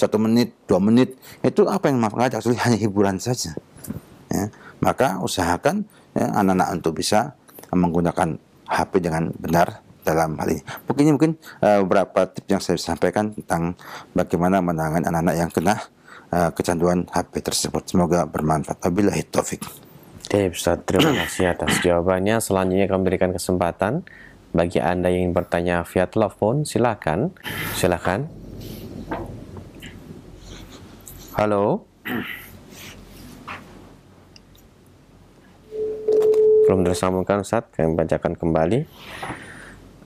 satu menit, dua menit, itu apa yang manfaat? Actually hanya hiburan saja. Ya. Maka usahakan anak ya, anak-anak untuk bisa menggunakan HP dengan benar dalam hal ini. Mungkin mungkin uh, beberapa tips yang saya sampaikan tentang bagaimana menangani anak-anak yang kena uh, kecanduan HP tersebut. Semoga bermanfaat. Wabillahi taufik. Oke, Ustaz, terima kasih atas jawabannya. Selanjutnya kami berikan kesempatan bagi Anda yang ingin bertanya via telepon, silakan. Silakan. Halo. Belum tersambungkan saat kami bacakan kembali.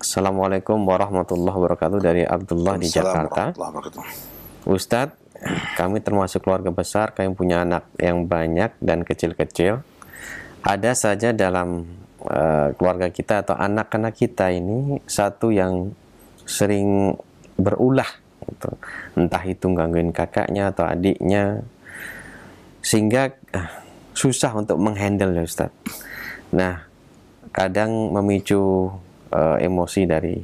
Assalamualaikum warahmatullahi wabarakatuh dari Abdullah di Jakarta. Ustadz, kami termasuk keluarga besar, kami punya anak yang banyak dan kecil-kecil. Ada saja dalam Eh, keluarga kita atau anak-anak kita ini satu yang sering berulah gitu. entah itu gangguin kakaknya atau adiknya sehingga uh, susah untuk menghandle ya Ustaz nah kadang memicu uh, emosi dari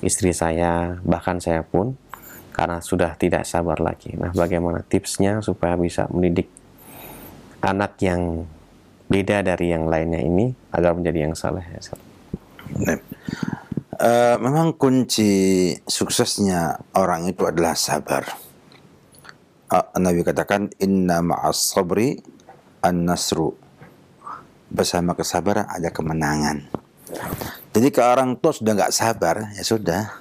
istri saya bahkan saya pun karena sudah tidak sabar lagi nah bagaimana tipsnya supaya bisa mendidik anak yang beda dari yang lainnya ini agar menjadi yang saleh. Ya, uh, memang kunci suksesnya orang itu adalah sabar. Uh, Nabi katakan inna ma'as sabri an-nasru. Bersama kesabaran ada kemenangan. Jadi ke orang tua sudah nggak sabar, ya sudah.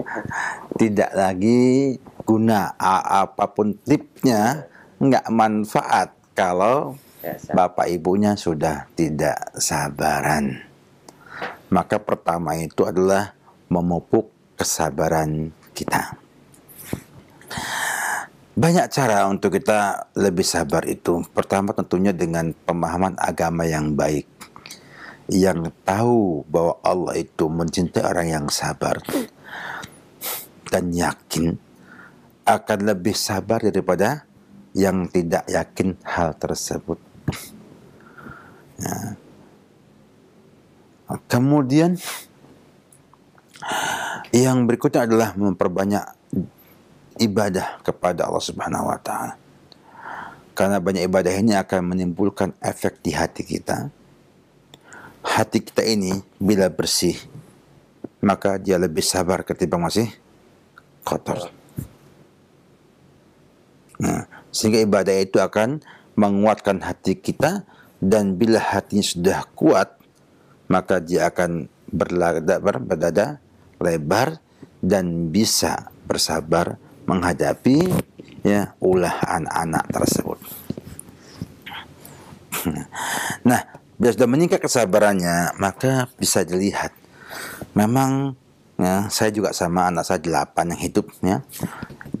(laughs) Tidak lagi guna apapun tipnya nggak manfaat kalau bapak ibunya sudah tidak sabaran. Maka pertama itu adalah memupuk kesabaran kita. Banyak cara untuk kita lebih sabar itu. Pertama tentunya dengan pemahaman agama yang baik. Yang tahu bahwa Allah itu mencintai orang yang sabar. Dan yakin akan lebih sabar daripada yang tidak yakin hal tersebut. Ya. Kemudian yang berikutnya adalah memperbanyak ibadah kepada Allah Subhanahu wa taala. Karena banyak ibadah ini akan menimbulkan efek di hati kita. Hati kita ini bila bersih, maka dia lebih sabar ketimbang masih kotor. Nah, sehingga ibadah itu akan menguatkan hati kita dan bila hatinya sudah kuat maka dia akan berlada, berdada lebar dan bisa bersabar menghadapi ya ulah anak-anak tersebut. (laughs) Nah, dia sudah meningkat kesabarannya, maka bisa dilihat memang ya, saya juga sama anak saya delapan yang hidupnya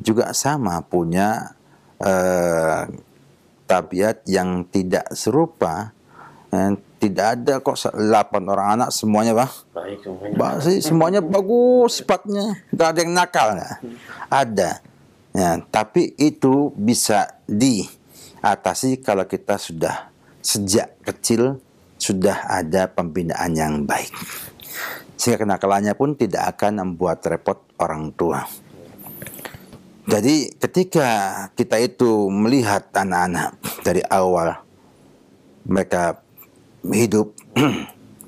juga sama punya eh, tabiat yang tidak serupa eh, tidak ada kok 8 orang anak semuanya bah baik semuanya bagus sifatnya tidak ada yang nakal ya. ada ya, tapi itu bisa diatasi kalau kita sudah sejak kecil sudah ada pembinaan yang baik sehingga kenakalannya pun tidak akan membuat repot orang tua. Jadi ketika kita itu melihat anak-anak dari awal mereka hidup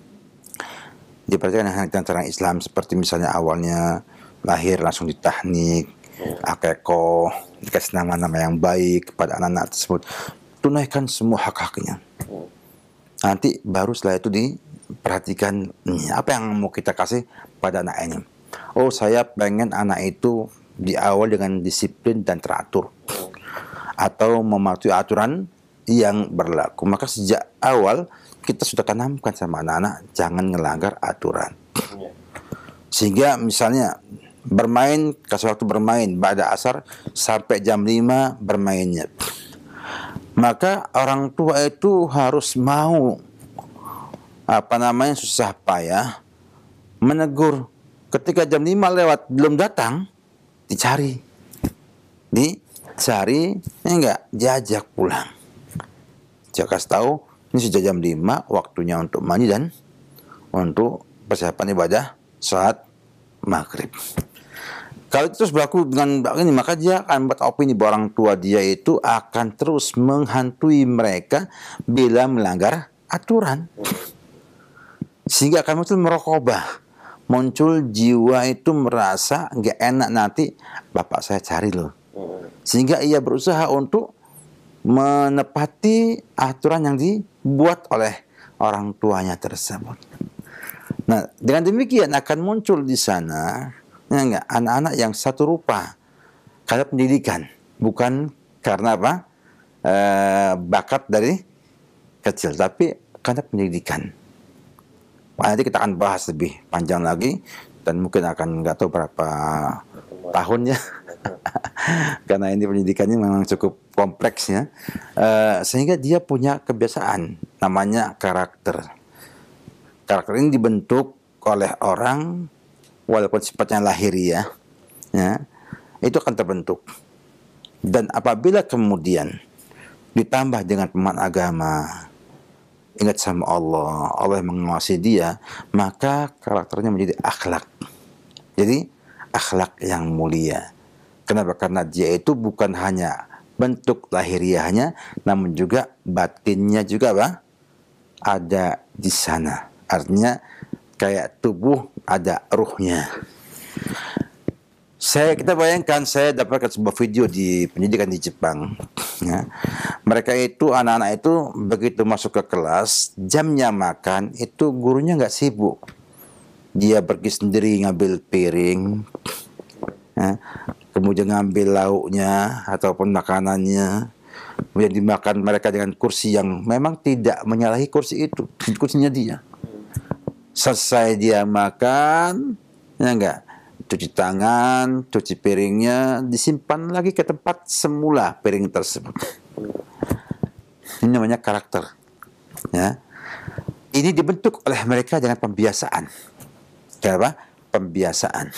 (clears throat) diperhatikan dengan cara Islam seperti misalnya awalnya lahir langsung ditahnik, hmm. akeko, dikasih nama-nama yang baik kepada anak-anak tersebut. Tunaikan semua hak-haknya. Hmm. Nanti baru setelah itu diperhatikan apa yang mau kita kasih pada anak ini. Oh saya pengen anak itu di awal dengan disiplin dan teratur atau mematuhi aturan yang berlaku. Maka sejak awal kita sudah tanamkan sama anak-anak jangan melanggar aturan. Sehingga misalnya bermain kasih waktu bermain pada asar sampai jam 5 bermainnya. Maka orang tua itu harus mau apa namanya susah payah menegur ketika jam 5 lewat belum datang dicari dicari ya enggak jajak pulang saya kasih tahu ini sudah jam 5 waktunya untuk mandi dan untuk persiapan ibadah saat maghrib kalau itu terus berlaku dengan ini maka dia akan buat opini bahwa orang tua dia itu akan terus menghantui mereka bila melanggar aturan sehingga akan muncul merokobah muncul jiwa itu merasa nggak enak nanti bapak saya cari loh. Hmm. Sehingga ia berusaha untuk menepati aturan yang dibuat oleh orang tuanya tersebut. Nah, dengan demikian akan muncul di sana ya anak-anak yang satu rupa karena pendidikan, bukan karena apa? E, bakat dari kecil, tapi karena pendidikan. Nah, nanti kita akan bahas lebih panjang lagi dan mungkin akan nggak tahu berapa tahunnya (laughs) karena ini pendidikannya memang cukup kompleks ya uh, eh, sehingga dia punya kebiasaan namanya karakter karakter ini dibentuk oleh orang walaupun sifatnya lahir ya ya itu akan terbentuk dan apabila kemudian ditambah dengan pemahaman agama ingat sama Allah, Allah yang menguasai dia, maka karakternya menjadi akhlak. Jadi akhlak yang mulia. Kenapa? Karena dia itu bukan hanya bentuk lahiriahnya, namun juga batinnya juga apa? ada di sana. Artinya kayak tubuh ada ruhnya. Saya kita bayangkan saya dapatkan sebuah video di pendidikan di Jepang. Ya. Mereka itu anak-anak itu begitu masuk ke kelas jamnya makan itu gurunya nggak sibuk. Dia pergi sendiri ngambil piring, ya. kemudian ngambil lauknya ataupun makanannya kemudian dimakan mereka dengan kursi yang memang tidak menyalahi kursi itu kursinya dia selesai dia makan ya enggak cuci tangan, cuci piringnya, disimpan lagi ke tempat semula piring tersebut. Ini namanya karakter. Ya. Ini dibentuk oleh mereka dengan pembiasaan. Kenapa? Pembiasaan.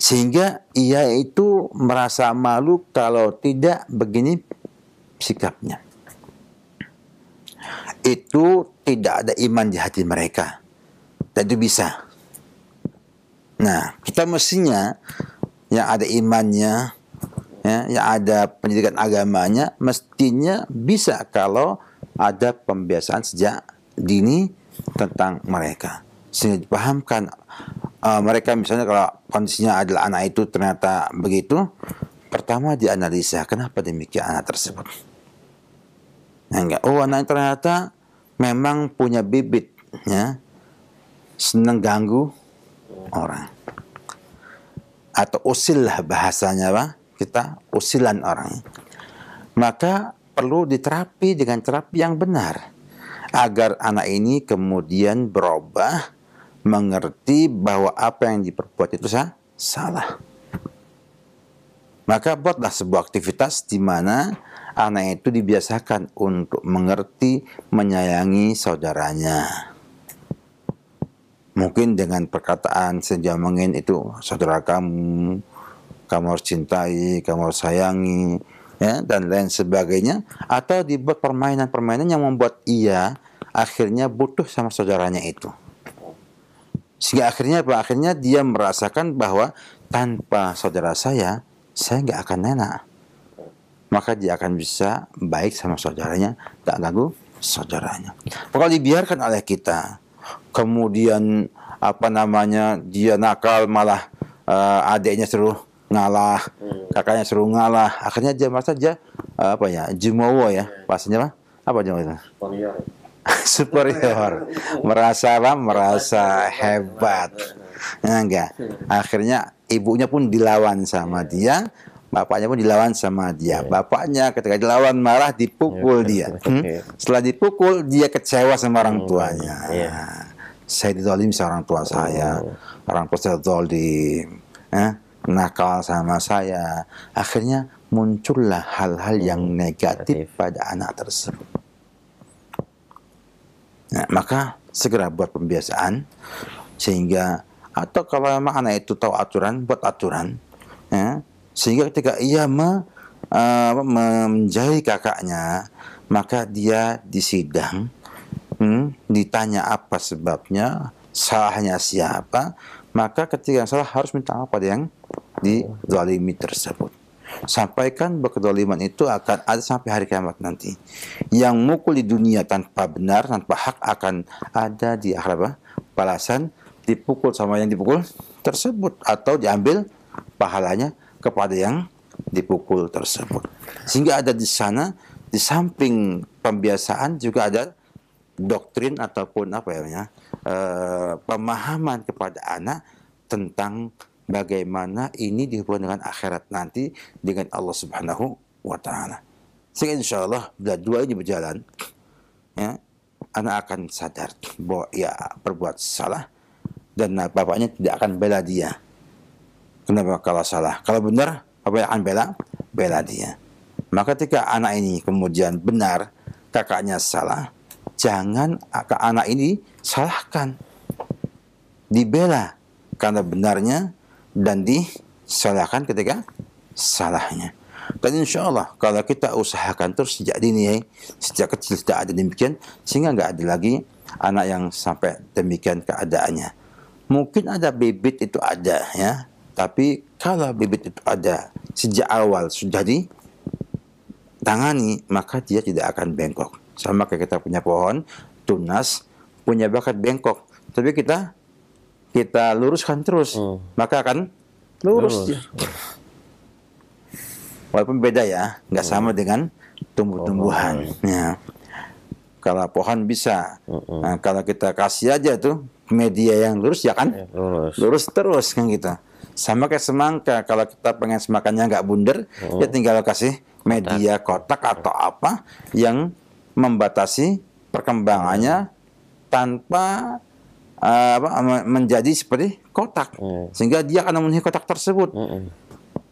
Sehingga ia itu merasa malu kalau tidak begini sikapnya. Itu tidak ada iman di hati mereka. Dan itu bisa Nah, kita mestinya yang ada imannya, ya, yang ada pendidikan agamanya, mestinya bisa kalau ada pembiasaan sejak dini tentang mereka. Sehingga dipahamkan uh, mereka misalnya kalau kondisinya adalah anak itu ternyata begitu, pertama dianalisa kenapa demikian anak tersebut. Nah, enggak, oh anak ternyata memang punya bibitnya ya, senang ganggu, orang atau usil lah bahasanya wah kita usilan orang maka perlu diterapi dengan terapi yang benar agar anak ini kemudian berubah mengerti bahwa apa yang diperbuat itu salah maka buatlah sebuah aktivitas di mana anak itu dibiasakan untuk mengerti menyayangi saudaranya Mungkin dengan perkataan senjamengin itu saudara kamu, kamu harus cintai, kamu harus sayangi, ya, dan lain sebagainya. Atau dibuat permainan-permainan yang membuat ia akhirnya butuh sama saudaranya itu. Sehingga akhirnya apa? Akhirnya dia merasakan bahwa tanpa saudara saya, saya nggak akan enak. Maka dia akan bisa baik sama saudaranya, tak ganggu saudaranya. Pokoknya dibiarkan oleh kita kemudian apa namanya dia nakal malah uh, adiknya seru ngalah, hmm. kakaknya seru ngalah. Akhirnya dia merasa dia uh, apa ya, jumowo ya, hmm. bahasanya apa? Apa jumowo itu? (laughs) Superior. merasa apa? Merasa hebat. (laughs) enggak. Akhirnya ibunya pun dilawan sama iya. dia Bapaknya pun dilawan sama dia. Yeah. Bapaknya ketika dilawan marah dipukul yeah. dia. Iya, iya. Hmm? Setelah dipukul dia kecewa sama orang hmm, tuanya. Yeah. Saya ditolim sama orang tua saya. Oh. Orang tua saya dolim. Eh? Ya, nakal sama saya. Akhirnya muncullah hal-hal yang hmm, negatif pada anak tersebut. Nah, maka segera buat pembiasaan sehingga atau kalau memang anak itu tahu aturan buat aturan ya sehingga ketika ia me, uh, eh, menjahit kakaknya, maka dia disidang, hmm, ditanya apa sebabnya, salahnya siapa, maka ketika yang salah harus minta apa yang dizalimi tersebut. Sampaikan bahwa itu akan ada sampai hari kiamat nanti. Yang mukul di dunia tanpa benar, tanpa hak akan ada di akhirat balasan dipukul sama yang dipukul tersebut atau diambil pahalanya kepada yang dipukul tersebut. Sehingga ada di sana di samping pembiasaan juga ada doktrin ataupun apa ya uh, pemahaman kepada anak tentang bagaimana ini dihubungkan dengan akhirat nanti dengan Allah Subhanahu wa taala. Sehingga insya Allah bila dua ini berjalan ya anak akan sadar bahwa ia ya, berbuat salah dan bapaknya tidak akan bela dia Kenapa kalau salah? Kalau benar, apa yang akan bela? Bela dia. Maka ketika anak ini kemudian benar, kakaknya salah, jangan ke anak ini salahkan. Dibela karena benarnya dan disalahkan ketika salahnya. Dan insya Allah kalau kita usahakan terus sejak dini sejak kecil tidak ada demikian, sehingga nggak ada lagi anak yang sampai demikian keadaannya. Mungkin ada bibit itu ada ya, tapi kalau bibit itu ada sejak awal sudah di tangani maka dia tidak akan bengkok. Sama kayak kita punya pohon, tunas, punya bakat bengkok. Tapi kita kita luruskan terus, hmm. maka akan lurus. lurus. Walaupun beda ya, nggak hmm. sama dengan tumbuh-tumbuhan. Oh, ya. Kalau pohon bisa, uh Nah, kalau kita kasih aja tuh media yang lurus ya kan, ya, lurus. lurus terus kan gitu. Sama kayak semangka, kalau kita pengen semangkanya nggak bundar, oh. ya tinggal kasih media kotak, atau apa yang membatasi perkembangannya tanpa uh, apa, menjadi seperti kotak, hmm. sehingga dia akan memenuhi kotak tersebut, hmm.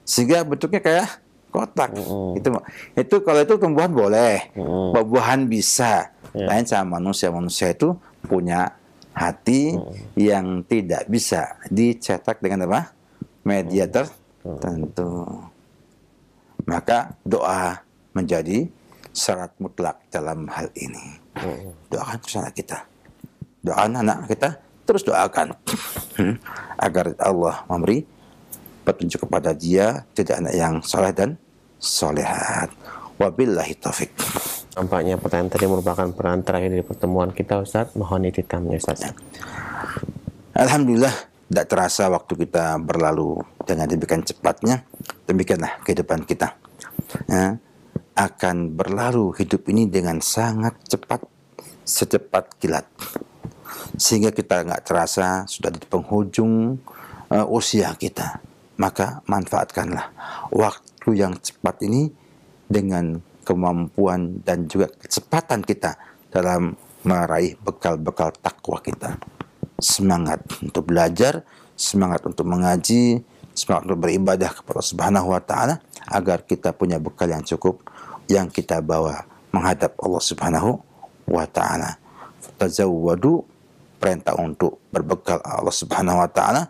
sehingga bentuknya kayak kotak. Hmm. Itu itu kalau itu tumbuhan boleh, hmm. buah-buahan bisa. Yeah. Lain sama manusia, manusia itu punya hati hmm. yang tidak bisa dicetak dengan apa? media oh. tertentu. Maka doa menjadi syarat mutlak dalam hal ini. Hmm. Doakan terus anak kita. Doakan anak kita, terus doakan. (clears throat) Agar Allah memberi petunjuk kepada dia, tidak anak yang soleh dan solehat. Wabillahi taufik. Tampaknya pertanyaan tadi merupakan peran terakhir dari pertemuan kita Ustaz. Mohon ititamnya Ustaz. Alhamdulillah tidak terasa waktu kita berlalu dengan demikian cepatnya, demikianlah kehidupan kita. Ya, akan berlalu hidup ini dengan sangat cepat, secepat kilat. Sehingga kita nggak terasa sudah di penghujung uh, usia kita. Maka manfaatkanlah waktu yang cepat ini dengan kemampuan dan juga kecepatan kita dalam meraih bekal-bekal takwa kita semangat untuk belajar, semangat untuk mengaji, semangat untuk beribadah kepada Allah Subhanahu wa taala agar kita punya bekal yang cukup yang kita bawa menghadap Allah Subhanahu wa taala. Tazawwadu perintah untuk berbekal Allah Subhanahu wa taala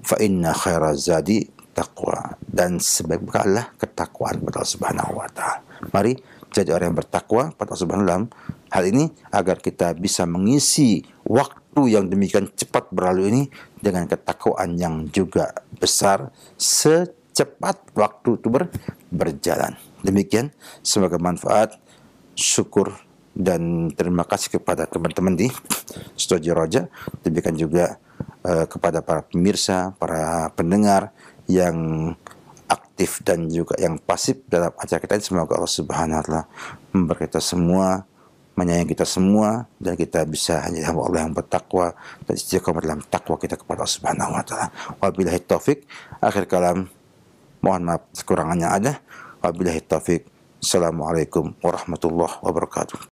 fa inna khaira zadi taqwa dan sebaik bekallah ketakwaan kepada Allah Subhanahu wa taala. Mari jadi orang yang bertakwa kepada Allah Subhanahu wa taala. Hal ini agar kita bisa mengisi waktu waktu yang demikian cepat berlalu ini dengan ketakwaan yang juga besar secepat waktu itu ber, berjalan. Demikian semoga manfaat, syukur dan terima kasih kepada teman-teman di Studio Roja. Demikian juga eh, kepada para pemirsa, para pendengar yang aktif dan juga yang pasif dalam acara kita ini. Semoga Allah Subhanahu wa taala memberkati semua menyayangi kita semua dan kita bisa hanya hamba Allah yang bertakwa dan istiqomah dalam takwa kita kepada Allah Subhanahu wa taala. Wabillahi taufik. Akhir kalam mohon maaf kekurangannya ada. Wabillahi taufik. Assalamualaikum warahmatullahi wabarakatuh.